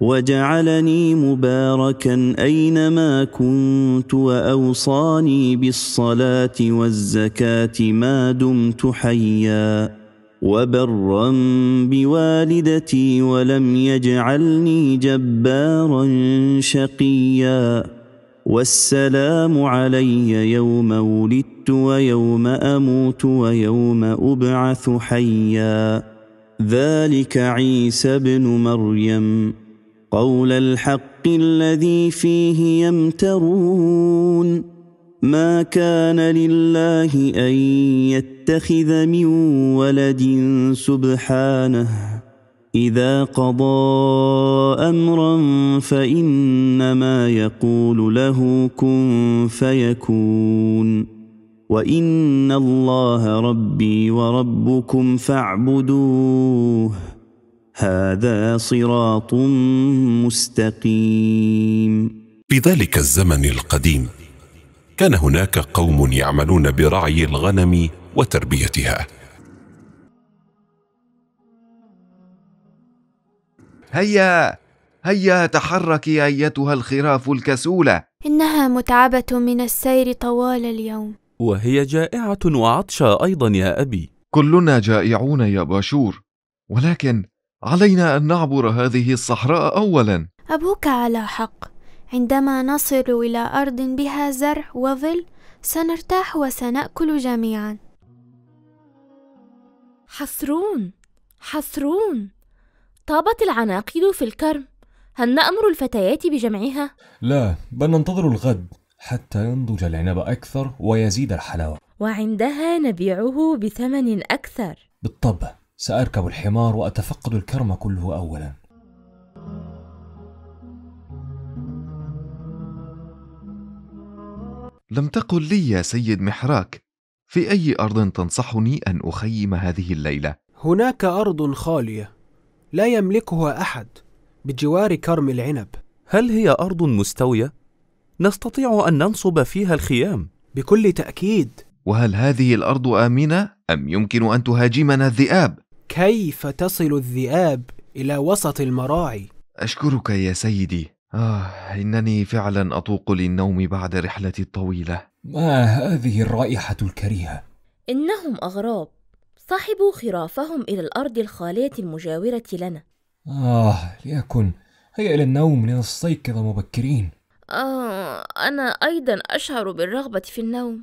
وجعلني مباركا اينما كنت واوصاني بالصلاه والزكاه ما دمت حيا وبرا بوالدتي ولم يجعلني جبارا شقيا والسلام علي يوم ولدت ويوم اموت ويوم ابعث حيا ذلك عيسى بن مريم قول الحق الذي فيه يمترون ما كان لله ان يتخذ من ولد سبحانه اذا قضى امرا فانما يقول له كن فيكون وان الله ربي وربكم فاعبدوه هذا صراط مستقيم في ذلك الزمن القديم كان هناك قوم يعملون برعي الغنم وتربيتها هيا هيا تحركي ايتها الخراف الكسوله انها متعبه من السير طوال اليوم وهي جائعه وعطشى ايضا يا ابي كلنا جائعون يا باشور ولكن علينا أن نعبر هذه الصحراء أولا أبوك على حق عندما نصل إلى أرض بها زرع وظل سنرتاح وسنأكل جميعا حسرون حسرون طابت العناقيد في الكرم هل نأمر الفتيات بجمعها؟ لا بل ننتظر الغد حتى ينضج العنب أكثر ويزيد الحلاوة وعندها نبيعه بثمن أكثر بالطبع سأركب الحمار وأتفقد الكرم كله أولا لم تقل لي يا سيد محراك في أي أرض تنصحني أن أخيم هذه الليلة؟ هناك أرض خالية لا يملكها أحد بجوار كرم العنب هل هي أرض مستوية؟ نستطيع أن ننصب فيها الخيام بكل تأكيد وهل هذه الأرض آمنة أم يمكن أن تهاجمنا الذئاب؟ كيف تصل الذئاب إلى وسط المراعي؟ أشكرك يا سيدي آه إنني فعلا أطوق للنوم بعد رحلتي الطويلة ما هذه الرائحة الكريهة؟ إنهم أغراب صاحبوا خرافهم إلى الأرض الخالية المجاورة لنا آه ليكن هيا إلى النوم لنستيقظ مبكرين آه أنا أيضا أشعر بالرغبة في النوم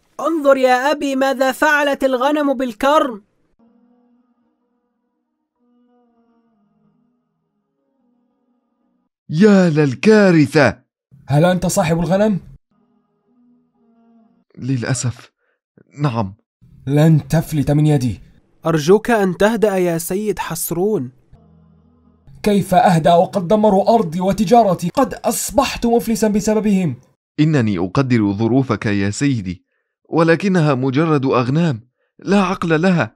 انظر يا أبي ماذا فعلت الغنم بالكرم يا للكارثة هل أنت صاحب الغنم؟ للأسف نعم لن تفلت من يدي أرجوك أن تهدأ يا سيد حسرون كيف أهدأ وقد دمروا أرضي وتجارتي قد أصبحت مفلسا بسببهم إنني أقدر ظروفك يا سيدي ولكنها مجرد أغنام لا عقل لها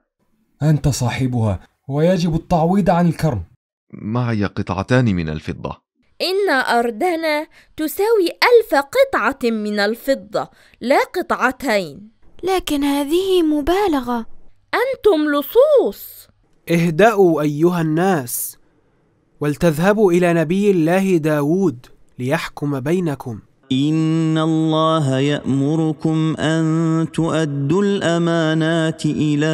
أنت صاحبها ويجب التعويض عن الكرم معي قطعتان من الفضة إن أرضنا تساوي ألف قطعة من الفضة لا قطعتين لكن هذه مبالغة أنتم لصوص اهدأوا أيها الناس ولتذهبوا إلى نبي الله داود ليحكم بينكم إن الله يأمركم أن تؤدوا الأمانات إلى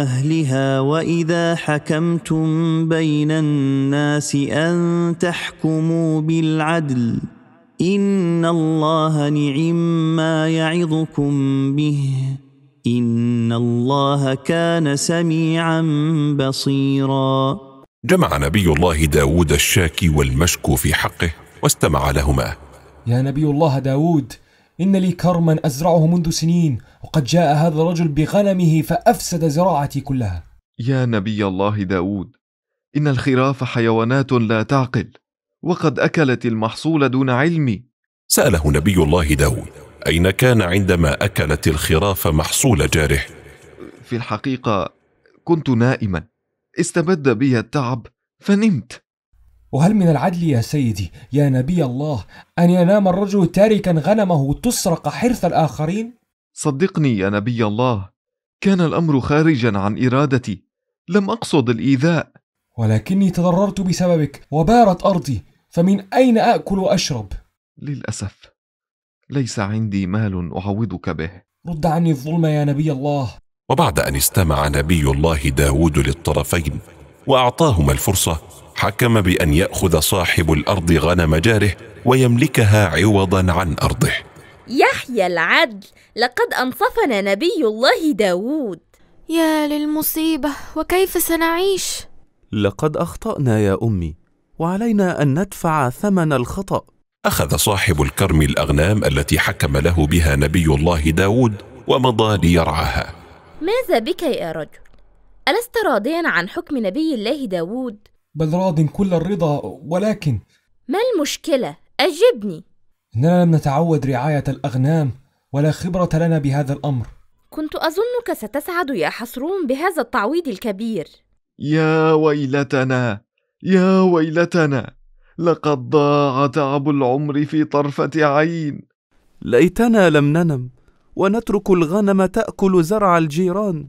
أهلها وإذا حكمتم بين الناس أن تحكموا بالعدل إن الله نعم ما يعظكم به إن الله كان سميعا بصيرا جمع نبي الله داود الشاكي والمشكو في حقه واستمع لهما يا نبي الله داود إن لي كرما أزرعه منذ سنين وقد جاء هذا الرجل بغنمه فأفسد زراعتي كلها يا نبي الله داود إن الخراف حيوانات لا تعقل وقد أكلت المحصول دون علمي سأله نبي الله داود أين كان عندما أكلت الخراف محصول جاره في الحقيقة كنت نائما استبد بي التعب فنمت وهل من العدل يا سيدي يا نبي الله أن ينام الرجل تاركا غنمه تسرق حرث الآخرين؟ صدقني يا نبي الله كان الأمر خارجا عن إرادتي لم أقصد الإيذاء ولكني تضررت بسببك وبارت أرضي فمن أين آكل وأشرب؟ للأسف ليس عندي مال أعوضك به رد عني الظلم يا نبي الله وبعد أن استمع نبي الله داود للطرفين وأعطاهما الفرصة حكم بان ياخذ صاحب الارض غنم جاره ويملكها عوضا عن ارضه يحيى العدل لقد انصفنا نبي الله داوود يا للمصيبه وكيف سنعيش لقد اخطانا يا امي وعلينا ان ندفع ثمن الخطا اخذ صاحب الكرم الاغنام التي حكم له بها نبي الله داود ومضى ليرعاها ماذا بك يا رجل ألست راضيا عن حكم نبي الله داود بل راض كل الرضا ولكن ما المشكلة؟ أجبني إننا لم نتعود رعاية الأغنام ولا خبرة لنا بهذا الأمر كنت أظنك ستسعد يا حصرون بهذا التعويض الكبير يا ويلتنا يا ويلتنا لقد ضاع تعب العمر في طرفة عين ليتنا لم ننم ونترك الغنم تأكل زرع الجيران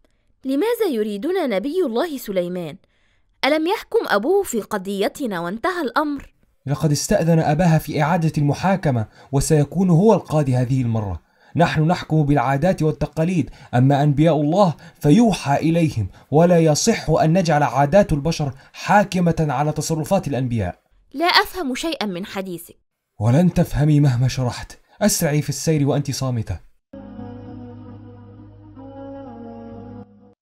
لماذا يريدنا نبي الله سليمان الم يحكم ابوه في قضيتنا وانتهى الامر لقد استاذن اباها في اعاده المحاكمه وسيكون هو القاضي هذه المره نحن نحكم بالعادات والتقاليد اما انبياء الله فيوحى اليهم ولا يصح ان نجعل عادات البشر حاكمه على تصرفات الانبياء لا افهم شيئا من حديثك ولن تفهمي مهما شرحت اسرعي في السير وانت صامته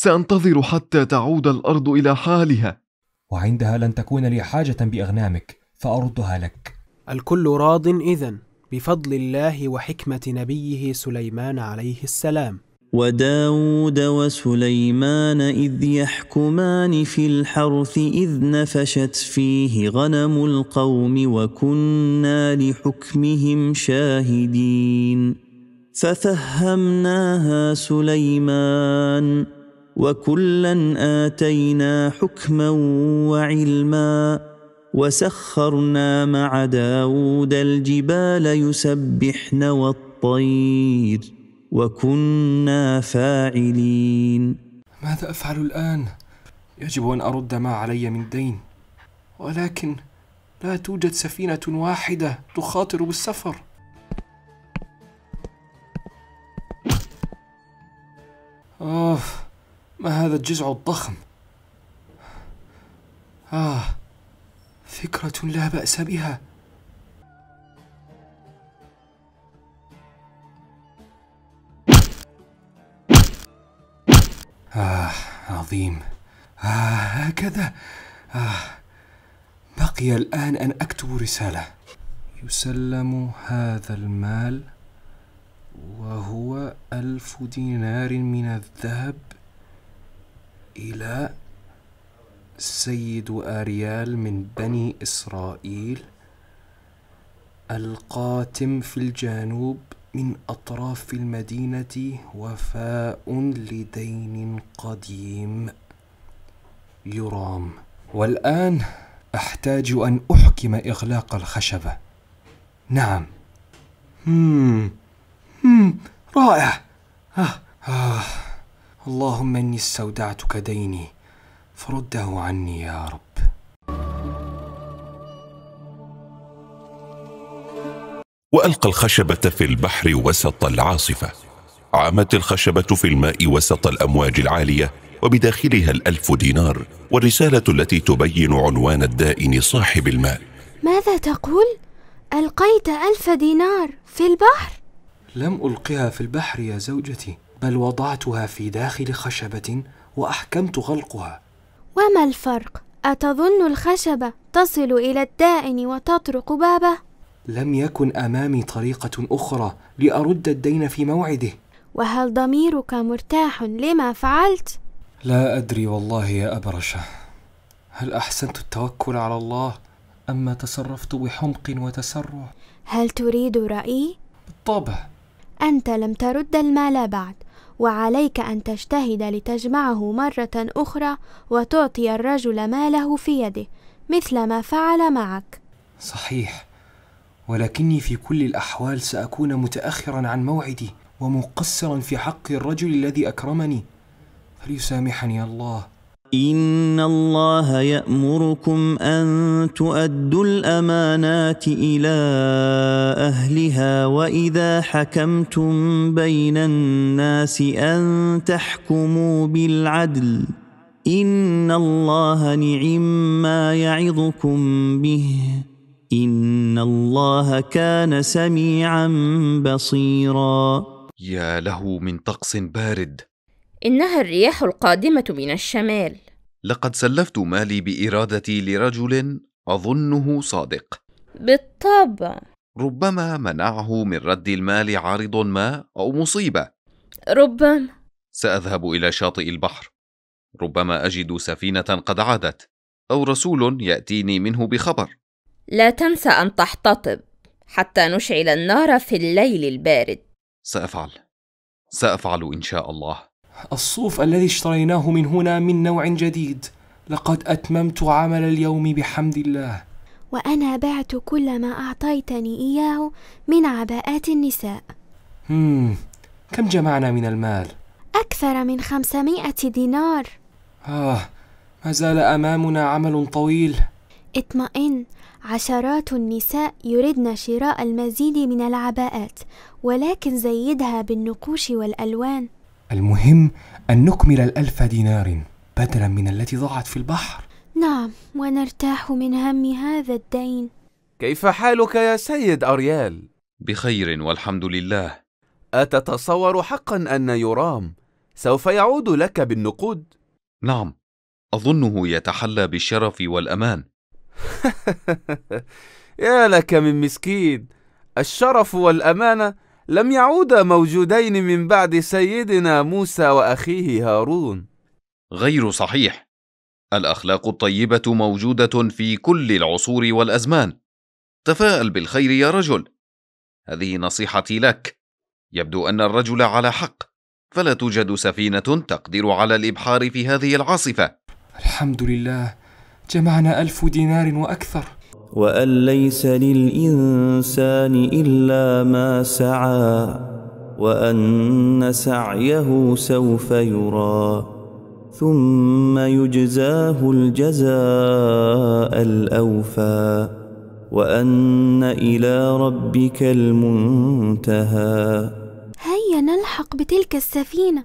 سانتظر حتى تعود الارض الى حالها وعندها لن تكون لي حاجه باغنامك فاردها لك الكل راض اذا بفضل الله وحكمه نبيه سليمان عليه السلام وداود وسليمان إذ يحكمان في الحرث إذ نفشت فيه غنم القوم وكنا لحكمهم شاهدين ففهمناها سليمان وكلا اتينا حكما وعلما وسخرنا مع داود الجبال يسبحن والطير وكنا فاعلين ماذا افعل الان يجب ان ارد ما علي من دين ولكن لا توجد سفينه واحده تخاطر بالسفر اوه ما هذا الجزع الضخم آه فكرة لا بأس بها آه عظيم آه هكذا آه بقي الآن أن أكتب رسالة يسلم هذا المال وهو ألف دينار من الذهب إلى سيد أريال من بني إسرائيل القاتم في الجنوب من أطراف المدينة وفاء لدين قديم يرام والآن أحتاج أن أحكم إغلاق الخشبة نعم هم هم رائع آه آه اللهم إني استودعتك ديني فرده عني يا رب وألقى الخشبة في البحر وسط العاصفة عامت الخشبة في الماء وسط الأمواج العالية وبداخلها الألف دينار والرسالة التي تبين عنوان الدائن صاحب المال ماذا تقول؟ ألقيت ألف دينار في البحر؟ لم ألقها في البحر يا زوجتي بل وضعتها في داخل خشبة وأحكمت غلقها وما الفرق؟ أتظن الخشبة تصل إلى الدائن وتطرق بابه؟ لم يكن أمامي طريقة أخرى لأرد الدين في موعده وهل ضميرك مرتاح لما فعلت؟ لا أدري والله يا أبرشة هل أحسنت التوكل على الله أما تصرفت بحمق وتسرع؟ هل تريد رأيي؟ بالطبع أنت لم ترد المال بعد وعليك أن تجتهد لتجمعه مرة أخرى وتعطي الرجل ماله في يده مثل ما فعل معك صحيح ولكني في كل الأحوال سأكون متأخرا عن موعدي ومقصرا في حق الرجل الذي أكرمني فليسامحني الله إن الله يأمركم أن تؤدوا الأمانات إلى أهلها وإذا حكمتم بين الناس أن تحكموا بالعدل إن الله نعم ما يعظكم به إن الله كان سميعا بصيرا يا له من طقس بارد إنها الرياح القادمة من الشمال لقد سلفت مالي بإرادتي لرجل أظنه صادق بالطبع ربما منعه من رد المال عارض ما أو مصيبة ربما سأذهب إلى شاطئ البحر ربما أجد سفينة قد عادت أو رسول يأتيني منه بخبر لا تنسى أن تحتطب حتى نشعل النار في الليل البارد سأفعل سأفعل إن شاء الله الصوف الذي اشتريناه من هنا من نوع جديد لقد أتممت عمل اليوم بحمد الله وأنا بعت كل ما أعطيتني إياه من عباءات النساء مم. كم جمعنا من المال؟ أكثر من خمسمائة دينار آه ما زال أمامنا عمل طويل اطمئن عشرات النساء يردن شراء المزيد من العباءات ولكن زيدها بالنقوش والألوان المهم أن نكمل الألف دينار بدلا من التي ضاعت في البحر نعم ونرتاح من هم هذا الدين كيف حالك يا سيد أريال؟ بخير والحمد لله أتتصور حقا أن يرام سوف يعود لك بالنقود؟ نعم أظنه يتحلى بالشرف والأمان يا لك من مسكين الشرف والأمانة لم يعودا موجودين من بعد سيدنا موسى واخيه هارون غير صحيح الاخلاق الطيبه موجوده في كل العصور والازمان تفاءل بالخير يا رجل هذه نصيحتي لك يبدو ان الرجل على حق فلا توجد سفينه تقدر على الابحار في هذه العاصفه الحمد لله جمعنا الف دينار واكثر وان ليس للانسان الا ما سعى وان سعيه سوف يرى ثم يجزاه الجزاء الاوفى وان الى ربك المنتهى هيا نلحق بتلك السفينه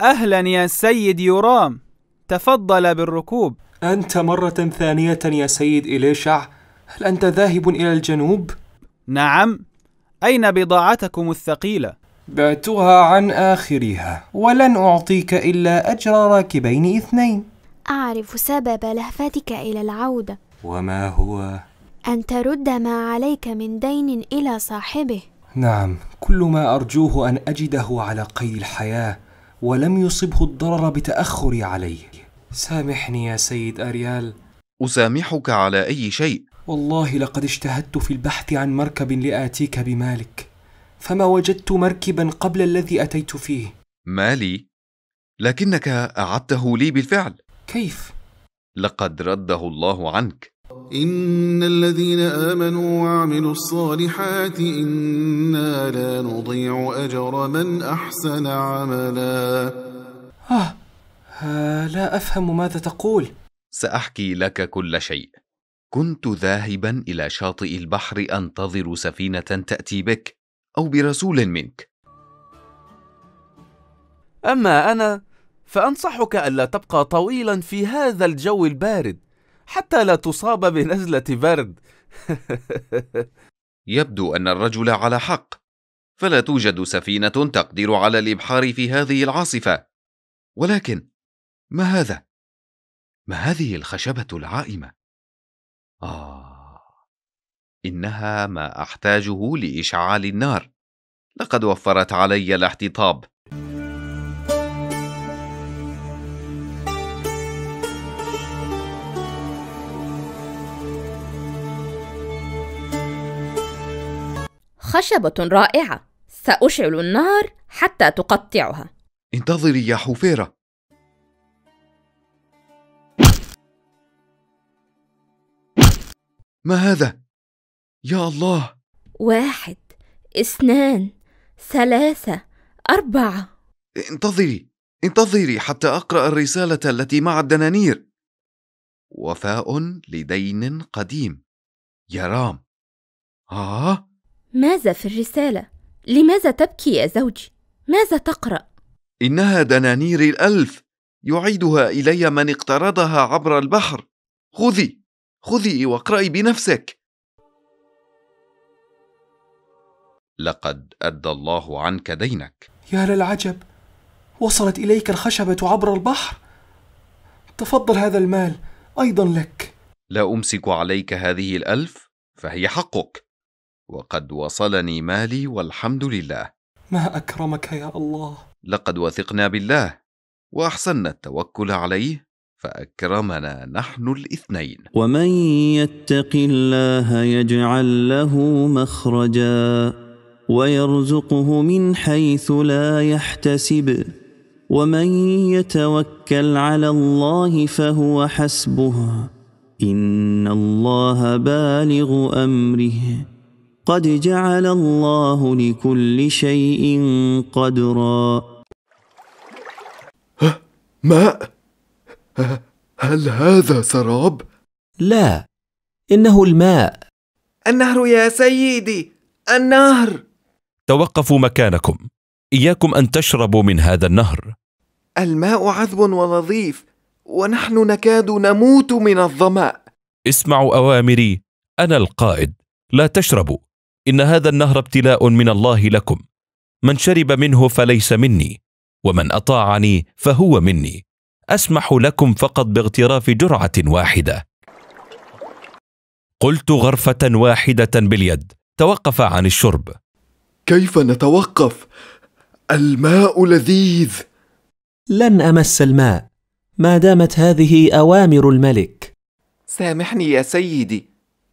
اهلا يا سيد يرام تفضل بالركوب أنت مرة ثانية يا سيد إليشع هل أنت ذاهب إلى الجنوب؟ نعم أين بضاعتكم الثقيلة؟ بعتها عن آخرها ولن أعطيك إلا أجر راكبين اثنين أعرف سبب لهفتك إلى العودة وما هو؟ أن ترد ما عليك من دين إلى صاحبه نعم كل ما أرجوه أن أجده على قيد الحياة ولم يصبه الضرر بتأخري عليه سامحني يا سيد أريال أسامحك على أي شيء والله لقد اجتهدت في البحث عن مركب لآتيك بمالك فما وجدت مركبا قبل الذي أتيت فيه مالي؟ لكنك أعدته لي بالفعل كيف؟ لقد رده الله عنك إن الذين آمنوا وعملوا الصالحات إنا لا نضيع أجر من أحسن عملا آه آه، لا أفهم ماذا تقول سأحكي لك كل شيء كنت ذاهبا إلى شاطئ البحر أنتظر سفينة تأتي بك أو برسول منك أما أنا فأنصحك ألا تبقى طويلا في هذا الجو البارد حتى لا تصاب بنزلة برد يبدو أن الرجل على حق فلا توجد سفينة تقدر على الإبحار في هذه العاصفة ولكن ما هذا ما هذه الخشبه العائمه اه انها ما احتاجه لاشعال النار لقد وفرت علي الاحتطاب خشبة رائعة، سأشعل النار حتى تقطعها. انتظري يا حفيرة، ما هذا يا الله واحد اثنان ثلاثة أربعة انتظري انتظري حتى أقرأ الرسالة التي مع الدنانير وفاء لدين قديم يا رام آه ماذا في الرسالة؟ لماذا تبكي يا زوجي؟ ماذا تقرأ؟ إنها دنانير الألف يعيدها إلي من اقترضها عبر البحر خذي خذي واقرأي بنفسك لقد أدى الله عنك دينك يا للعجب وصلت إليك الخشبة عبر البحر تفضل هذا المال أيضا لك لا أمسك عليك هذه الألف فهي حقك وقد وصلني مالي والحمد لله ما أكرمك يا الله لقد وثقنا بالله وأحسنا التوكل عليه فاكرمنا نحن الاثنين ومن يتق الله يجعل له مخرجا ويرزقه من حيث لا يحتسب ومن يتوكل على الله فهو حسبه ان الله بالغ امره قد جعل الله لكل شيء قدرا ماء هل هذا سراب؟ لا إنه الماء النهر يا سيدي النهر توقفوا مكانكم إياكم أن تشربوا من هذا النهر الماء عذب ونظيف ونحن نكاد نموت من الظمأ اسمعوا أوامري أنا القائد لا تشربوا إن هذا النهر ابتلاء من الله لكم من شرب منه فليس مني ومن أطاعني فهو مني اسمح لكم فقط باغتراف جرعه واحده قلت غرفه واحده باليد توقف عن الشرب كيف نتوقف الماء لذيذ لن امس الماء ما دامت هذه اوامر الملك سامحني يا سيدي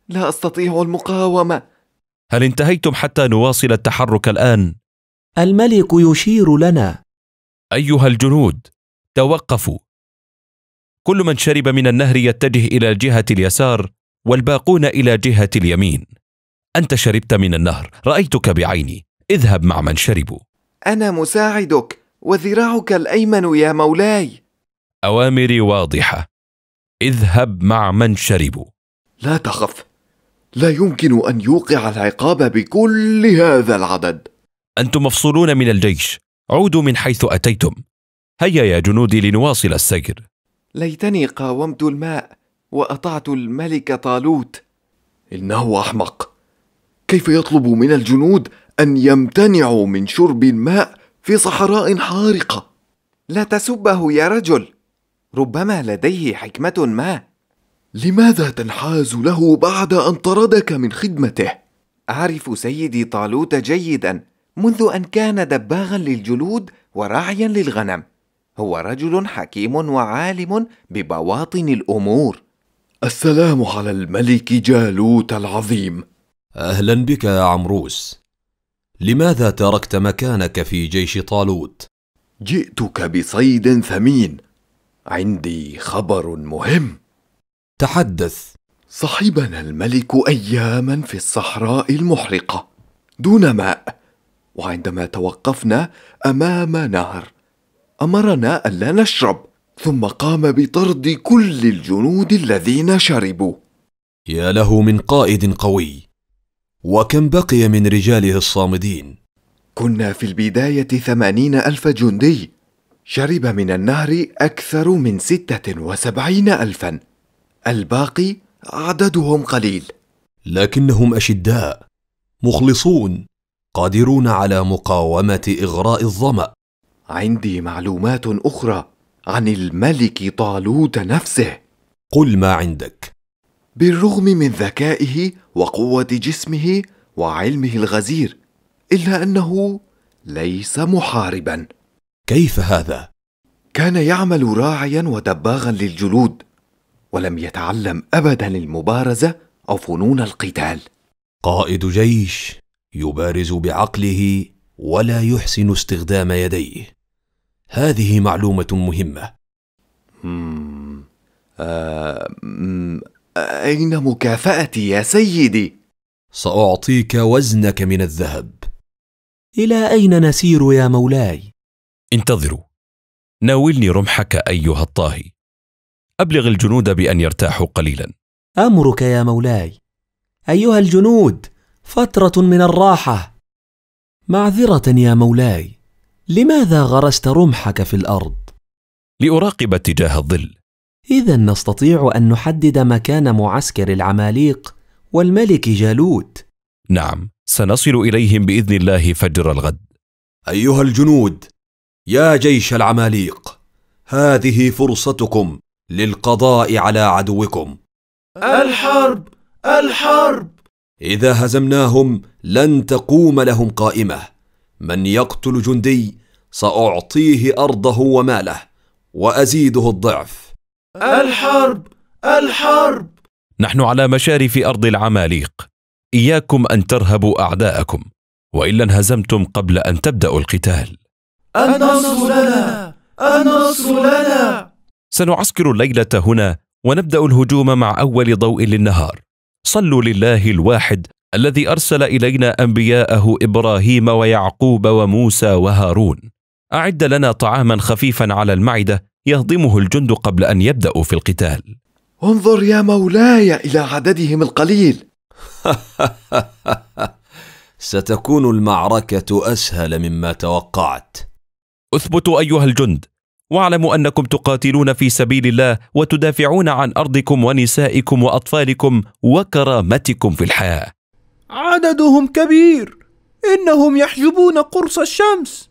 لا استطيع المقاومه هل انتهيتم حتى نواصل التحرك الان الملك يشير لنا ايها الجنود توقفوا كل من شرب من النهر يتجه الى جهه اليسار والباقون الى جهه اليمين انت شربت من النهر رايتك بعيني اذهب مع من شربوا انا مساعدك وذراعك الايمن يا مولاي اوامري واضحه اذهب مع من شربوا لا تخف لا يمكن ان يوقع العقاب بكل هذا العدد انتم مفصولون من الجيش عودوا من حيث اتيتم هيا يا جنودي لنواصل السير ليتني قاومت الماء واطعت الملك طالوت انه احمق كيف يطلب من الجنود ان يمتنعوا من شرب الماء في صحراء حارقه لا تسبه يا رجل ربما لديه حكمه ما لماذا تنحاز له بعد ان طردك من خدمته اعرف سيدي طالوت جيدا منذ ان كان دباغا للجلود وراعيا للغنم هو رجل حكيم وعالم ببواطن الامور السلام على الملك جالوت العظيم اهلا بك يا عمروس لماذا تركت مكانك في جيش طالوت جئتك بصيد ثمين عندي خبر مهم تحدث صحبنا الملك اياما في الصحراء المحرقه دون ماء وعندما توقفنا امام نهر امرنا الا نشرب ثم قام بطرد كل الجنود الذين شربوا يا له من قائد قوي وكم بقي من رجاله الصامدين كنا في البدايه ثمانين الف جندي شرب من النهر اكثر من سته وسبعين الفا الباقي عددهم قليل لكنهم اشداء مخلصون قادرون على مقاومه اغراء الظما عندي معلومات اخرى عن الملك طالوت نفسه قل ما عندك بالرغم من ذكائه وقوه جسمه وعلمه الغزير الا انه ليس محاربا كيف هذا كان يعمل راعيا ودباغا للجلود ولم يتعلم ابدا المبارزه او فنون القتال قائد جيش يبارز بعقله ولا يحسن استخدام يديه هذه معلومة مهمة آه، أين مكافأتي يا سيدي؟ سأعطيك وزنك من الذهب إلى أين نسير يا مولاي؟ انتظروا ناولني رمحك أيها الطاهي أبلغ الجنود بأن يرتاحوا قليلا أمرك يا مولاي أيها الجنود فترة من الراحة معذرة يا مولاي لماذا غرست رمحك في الارض لاراقب اتجاه الظل اذا نستطيع ان نحدد مكان معسكر العماليق والملك جالوت نعم سنصل اليهم باذن الله فجر الغد ايها الجنود يا جيش العماليق هذه فرصتكم للقضاء على عدوكم الحرب الحرب اذا هزمناهم لن تقوم لهم قائمه من يقتل جندي ساعطيه ارضه وماله وازيده الضعف الحرب الحرب نحن على مشارف ارض العماليق اياكم ان ترهبوا اعداءكم والا انهزمتم قبل ان تبداوا القتال النصر لنا النصر لنا سنعسكر الليله هنا ونبدا الهجوم مع اول ضوء للنهار صلوا لله الواحد الذي ارسل الينا انبياءه ابراهيم ويعقوب وموسى وهارون أعد لنا طعاما خفيفا على المعدة يهضمه الجند قبل أن يبدأوا في القتال انظر يا مولاي إلى عددهم القليل ستكون المعركة أسهل مما توقعت اثبتوا أيها الجند واعلموا أنكم تقاتلون في سبيل الله وتدافعون عن أرضكم ونسائكم وأطفالكم وكرامتكم في الحياة عددهم كبير إنهم يحجبون قرص الشمس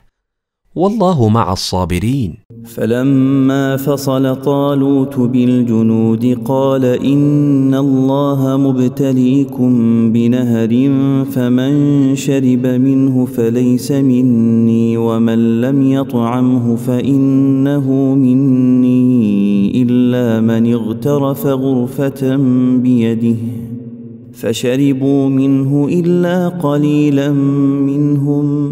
والله مع الصابرين فلما فصل طالوت بالجنود قال ان الله مبتليكم بنهر فمن شرب منه فليس مني ومن لم يطعمه فانه مني الا من اغترف غرفه بيده فشربوا منه الا قليلا منهم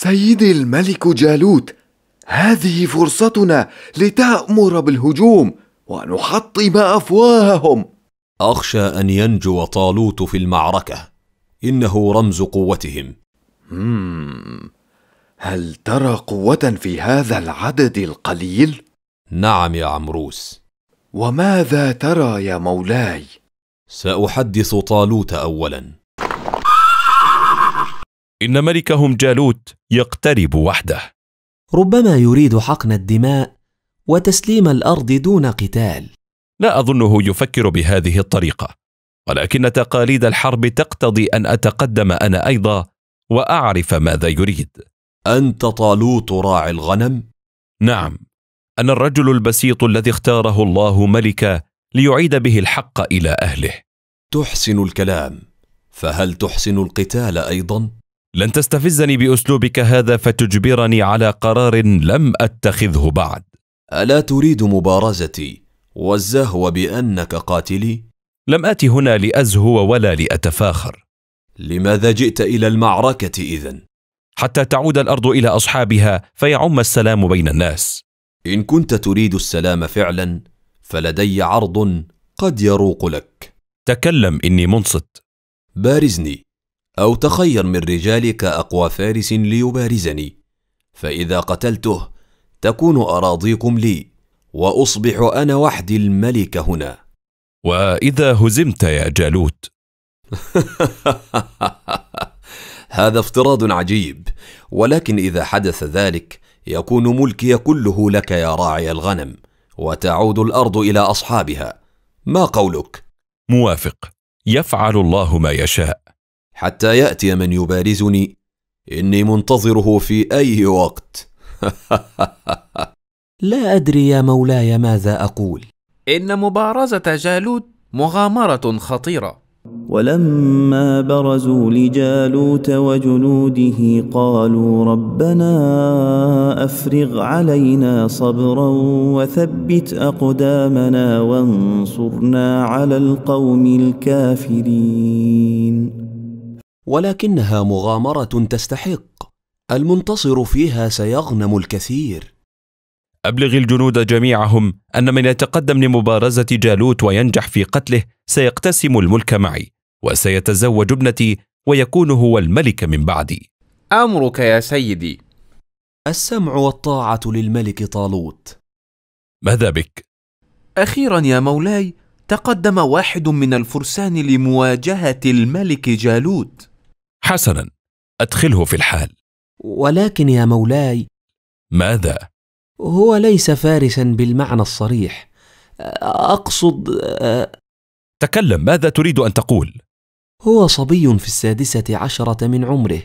سيدي الملك جالوت هذه فرصتنا لتامر بالهجوم ونحطم افواههم اخشى ان ينجو طالوت في المعركه انه رمز قوتهم هل ترى قوه في هذا العدد القليل نعم يا عمروس وماذا ترى يا مولاي ساحدث طالوت اولا إن ملكهم جالوت يقترب وحده ربما يريد حقن الدماء وتسليم الأرض دون قتال لا أظنه يفكر بهذه الطريقة ولكن تقاليد الحرب تقتضي أن أتقدم أنا أيضا وأعرف ماذا يريد أنت طالوت راعي الغنم؟ نعم أنا الرجل البسيط الذي اختاره الله ملكا ليعيد به الحق إلى أهله تحسن الكلام فهل تحسن القتال أيضا؟ لن تستفزني باسلوبك هذا فتجبرني على قرار لم اتخذه بعد الا تريد مبارزتي والزهو بانك قاتلي لم ات هنا لازهو ولا لاتفاخر لماذا جئت الى المعركه اذن حتى تعود الارض الى اصحابها فيعم السلام بين الناس ان كنت تريد السلام فعلا فلدي عرض قد يروق لك تكلم اني منصت بارزني أو تخير من رجالك أقوى فارس ليبارزني فإذا قتلته تكون أراضيكم لي وأصبح أنا وحدي الملك هنا وإذا هزمت يا جالوت هذا افتراض عجيب ولكن إذا حدث ذلك يكون ملكي كله لك يا راعي الغنم وتعود الأرض إلى أصحابها ما قولك؟ موافق يفعل الله ما يشاء حتى يأتي من يبارزني إني منتظره في أي وقت لا أدري يا مولاي ماذا أقول إن مبارزة جالوت مغامرة خطيرة ولما برزوا لجالوت وجنوده قالوا ربنا افرغ علينا صبرا وثبت اقدامنا وانصرنا على القوم الكافرين ولكنها مغامره تستحق المنتصر فيها سيغنم الكثير ابلغ الجنود جميعهم ان من يتقدم لمبارزه جالوت وينجح في قتله سيقتسم الملك معي وسيتزوج ابنتي ويكون هو الملك من بعدي امرك يا سيدي السمع والطاعه للملك طالوت ماذا بك اخيرا يا مولاي تقدم واحد من الفرسان لمواجهه الملك جالوت حسنا أدخله في الحال ولكن يا مولاي ماذا؟ هو ليس فارسا بالمعنى الصريح أقصد تكلم ماذا تريد أن تقول؟ هو صبي في السادسة عشرة من عمره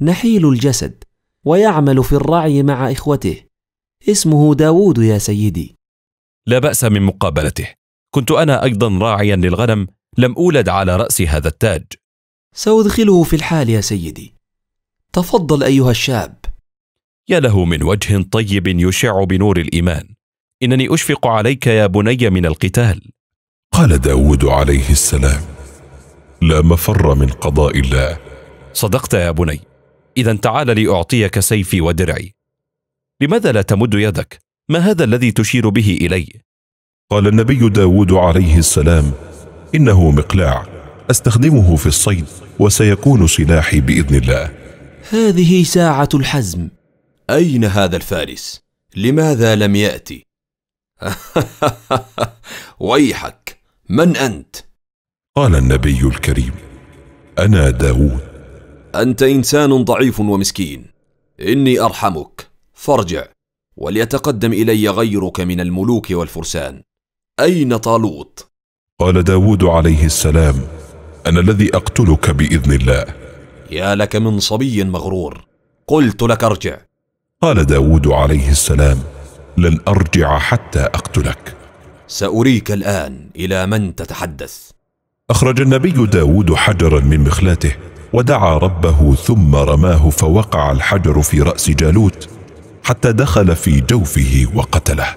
نحيل الجسد ويعمل في الرعي مع إخوته اسمه داوود يا سيدي لا بأس من مقابلته كنت أنا أيضا راعيا للغنم لم أولد على رأس هذا التاج سأدخله في الحال يا سيدي تفضل أيها الشاب يا له من وجه طيب يشع بنور الإيمان إنني أشفق عليك يا بني من القتال قال داود عليه السلام لا مفر من قضاء الله صدقت يا بني إذا تعال لأعطيك سيفي ودرعي لماذا لا تمد يدك ما هذا الذي تشير به إلي قال النبي داود عليه السلام إنه مقلاع أستخدمه في الصيد وسيكون سلاحي بإذن الله هذه ساعة الحزم أين هذا الفارس؟ لماذا لم يأتي؟ ويحك من أنت؟ قال النبي الكريم أنا داود أنت إنسان ضعيف ومسكين إني أرحمك فارجع وليتقدم إلي غيرك من الملوك والفرسان أين طالوت؟ قال داود عليه السلام أنا الذي أقتلك بإذن الله يا لك من صبي مغرور قلت لك ارجع قال داود عليه السلام لن أرجع حتى أقتلك سأريك الآن إلى من تتحدث أخرج النبي داود حجرا من مخلاته ودعا ربه ثم رماه فوقع الحجر في رأس جالوت حتى دخل في جوفه وقتله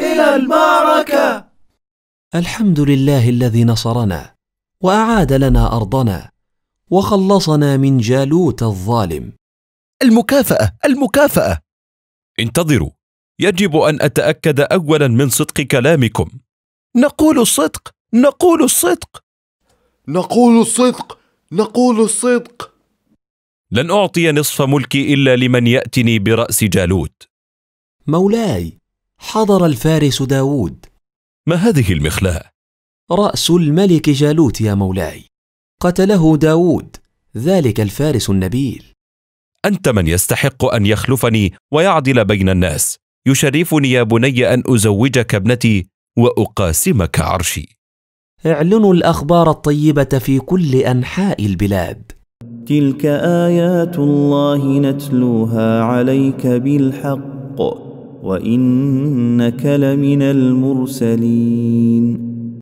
إلى المعركة الحمد لله الذي نصرنا وأعاد لنا أرضنا وخلصنا من جالوت الظالم المكافأة المكافأة انتظروا يجب أن أتأكد أولا من صدق كلامكم نقول الصدق نقول الصدق نقول الصدق نقول الصدق لن أعطي نصف ملكي إلا لمن يأتني برأس جالوت مولاي حضر الفارس داود ما هذه المخلاة؟ رأس الملك جالوت يا مولاي قتله داود ذلك الفارس النبيل أنت من يستحق أن يخلفني ويعدل بين الناس يشرفني يا بني أن أزوجك ابنتي وأقاسمك عرشي اعلنوا الأخبار الطيبة في كل أنحاء البلاد تلك آيات الله نتلوها عليك بالحق وانك لمن المرسلين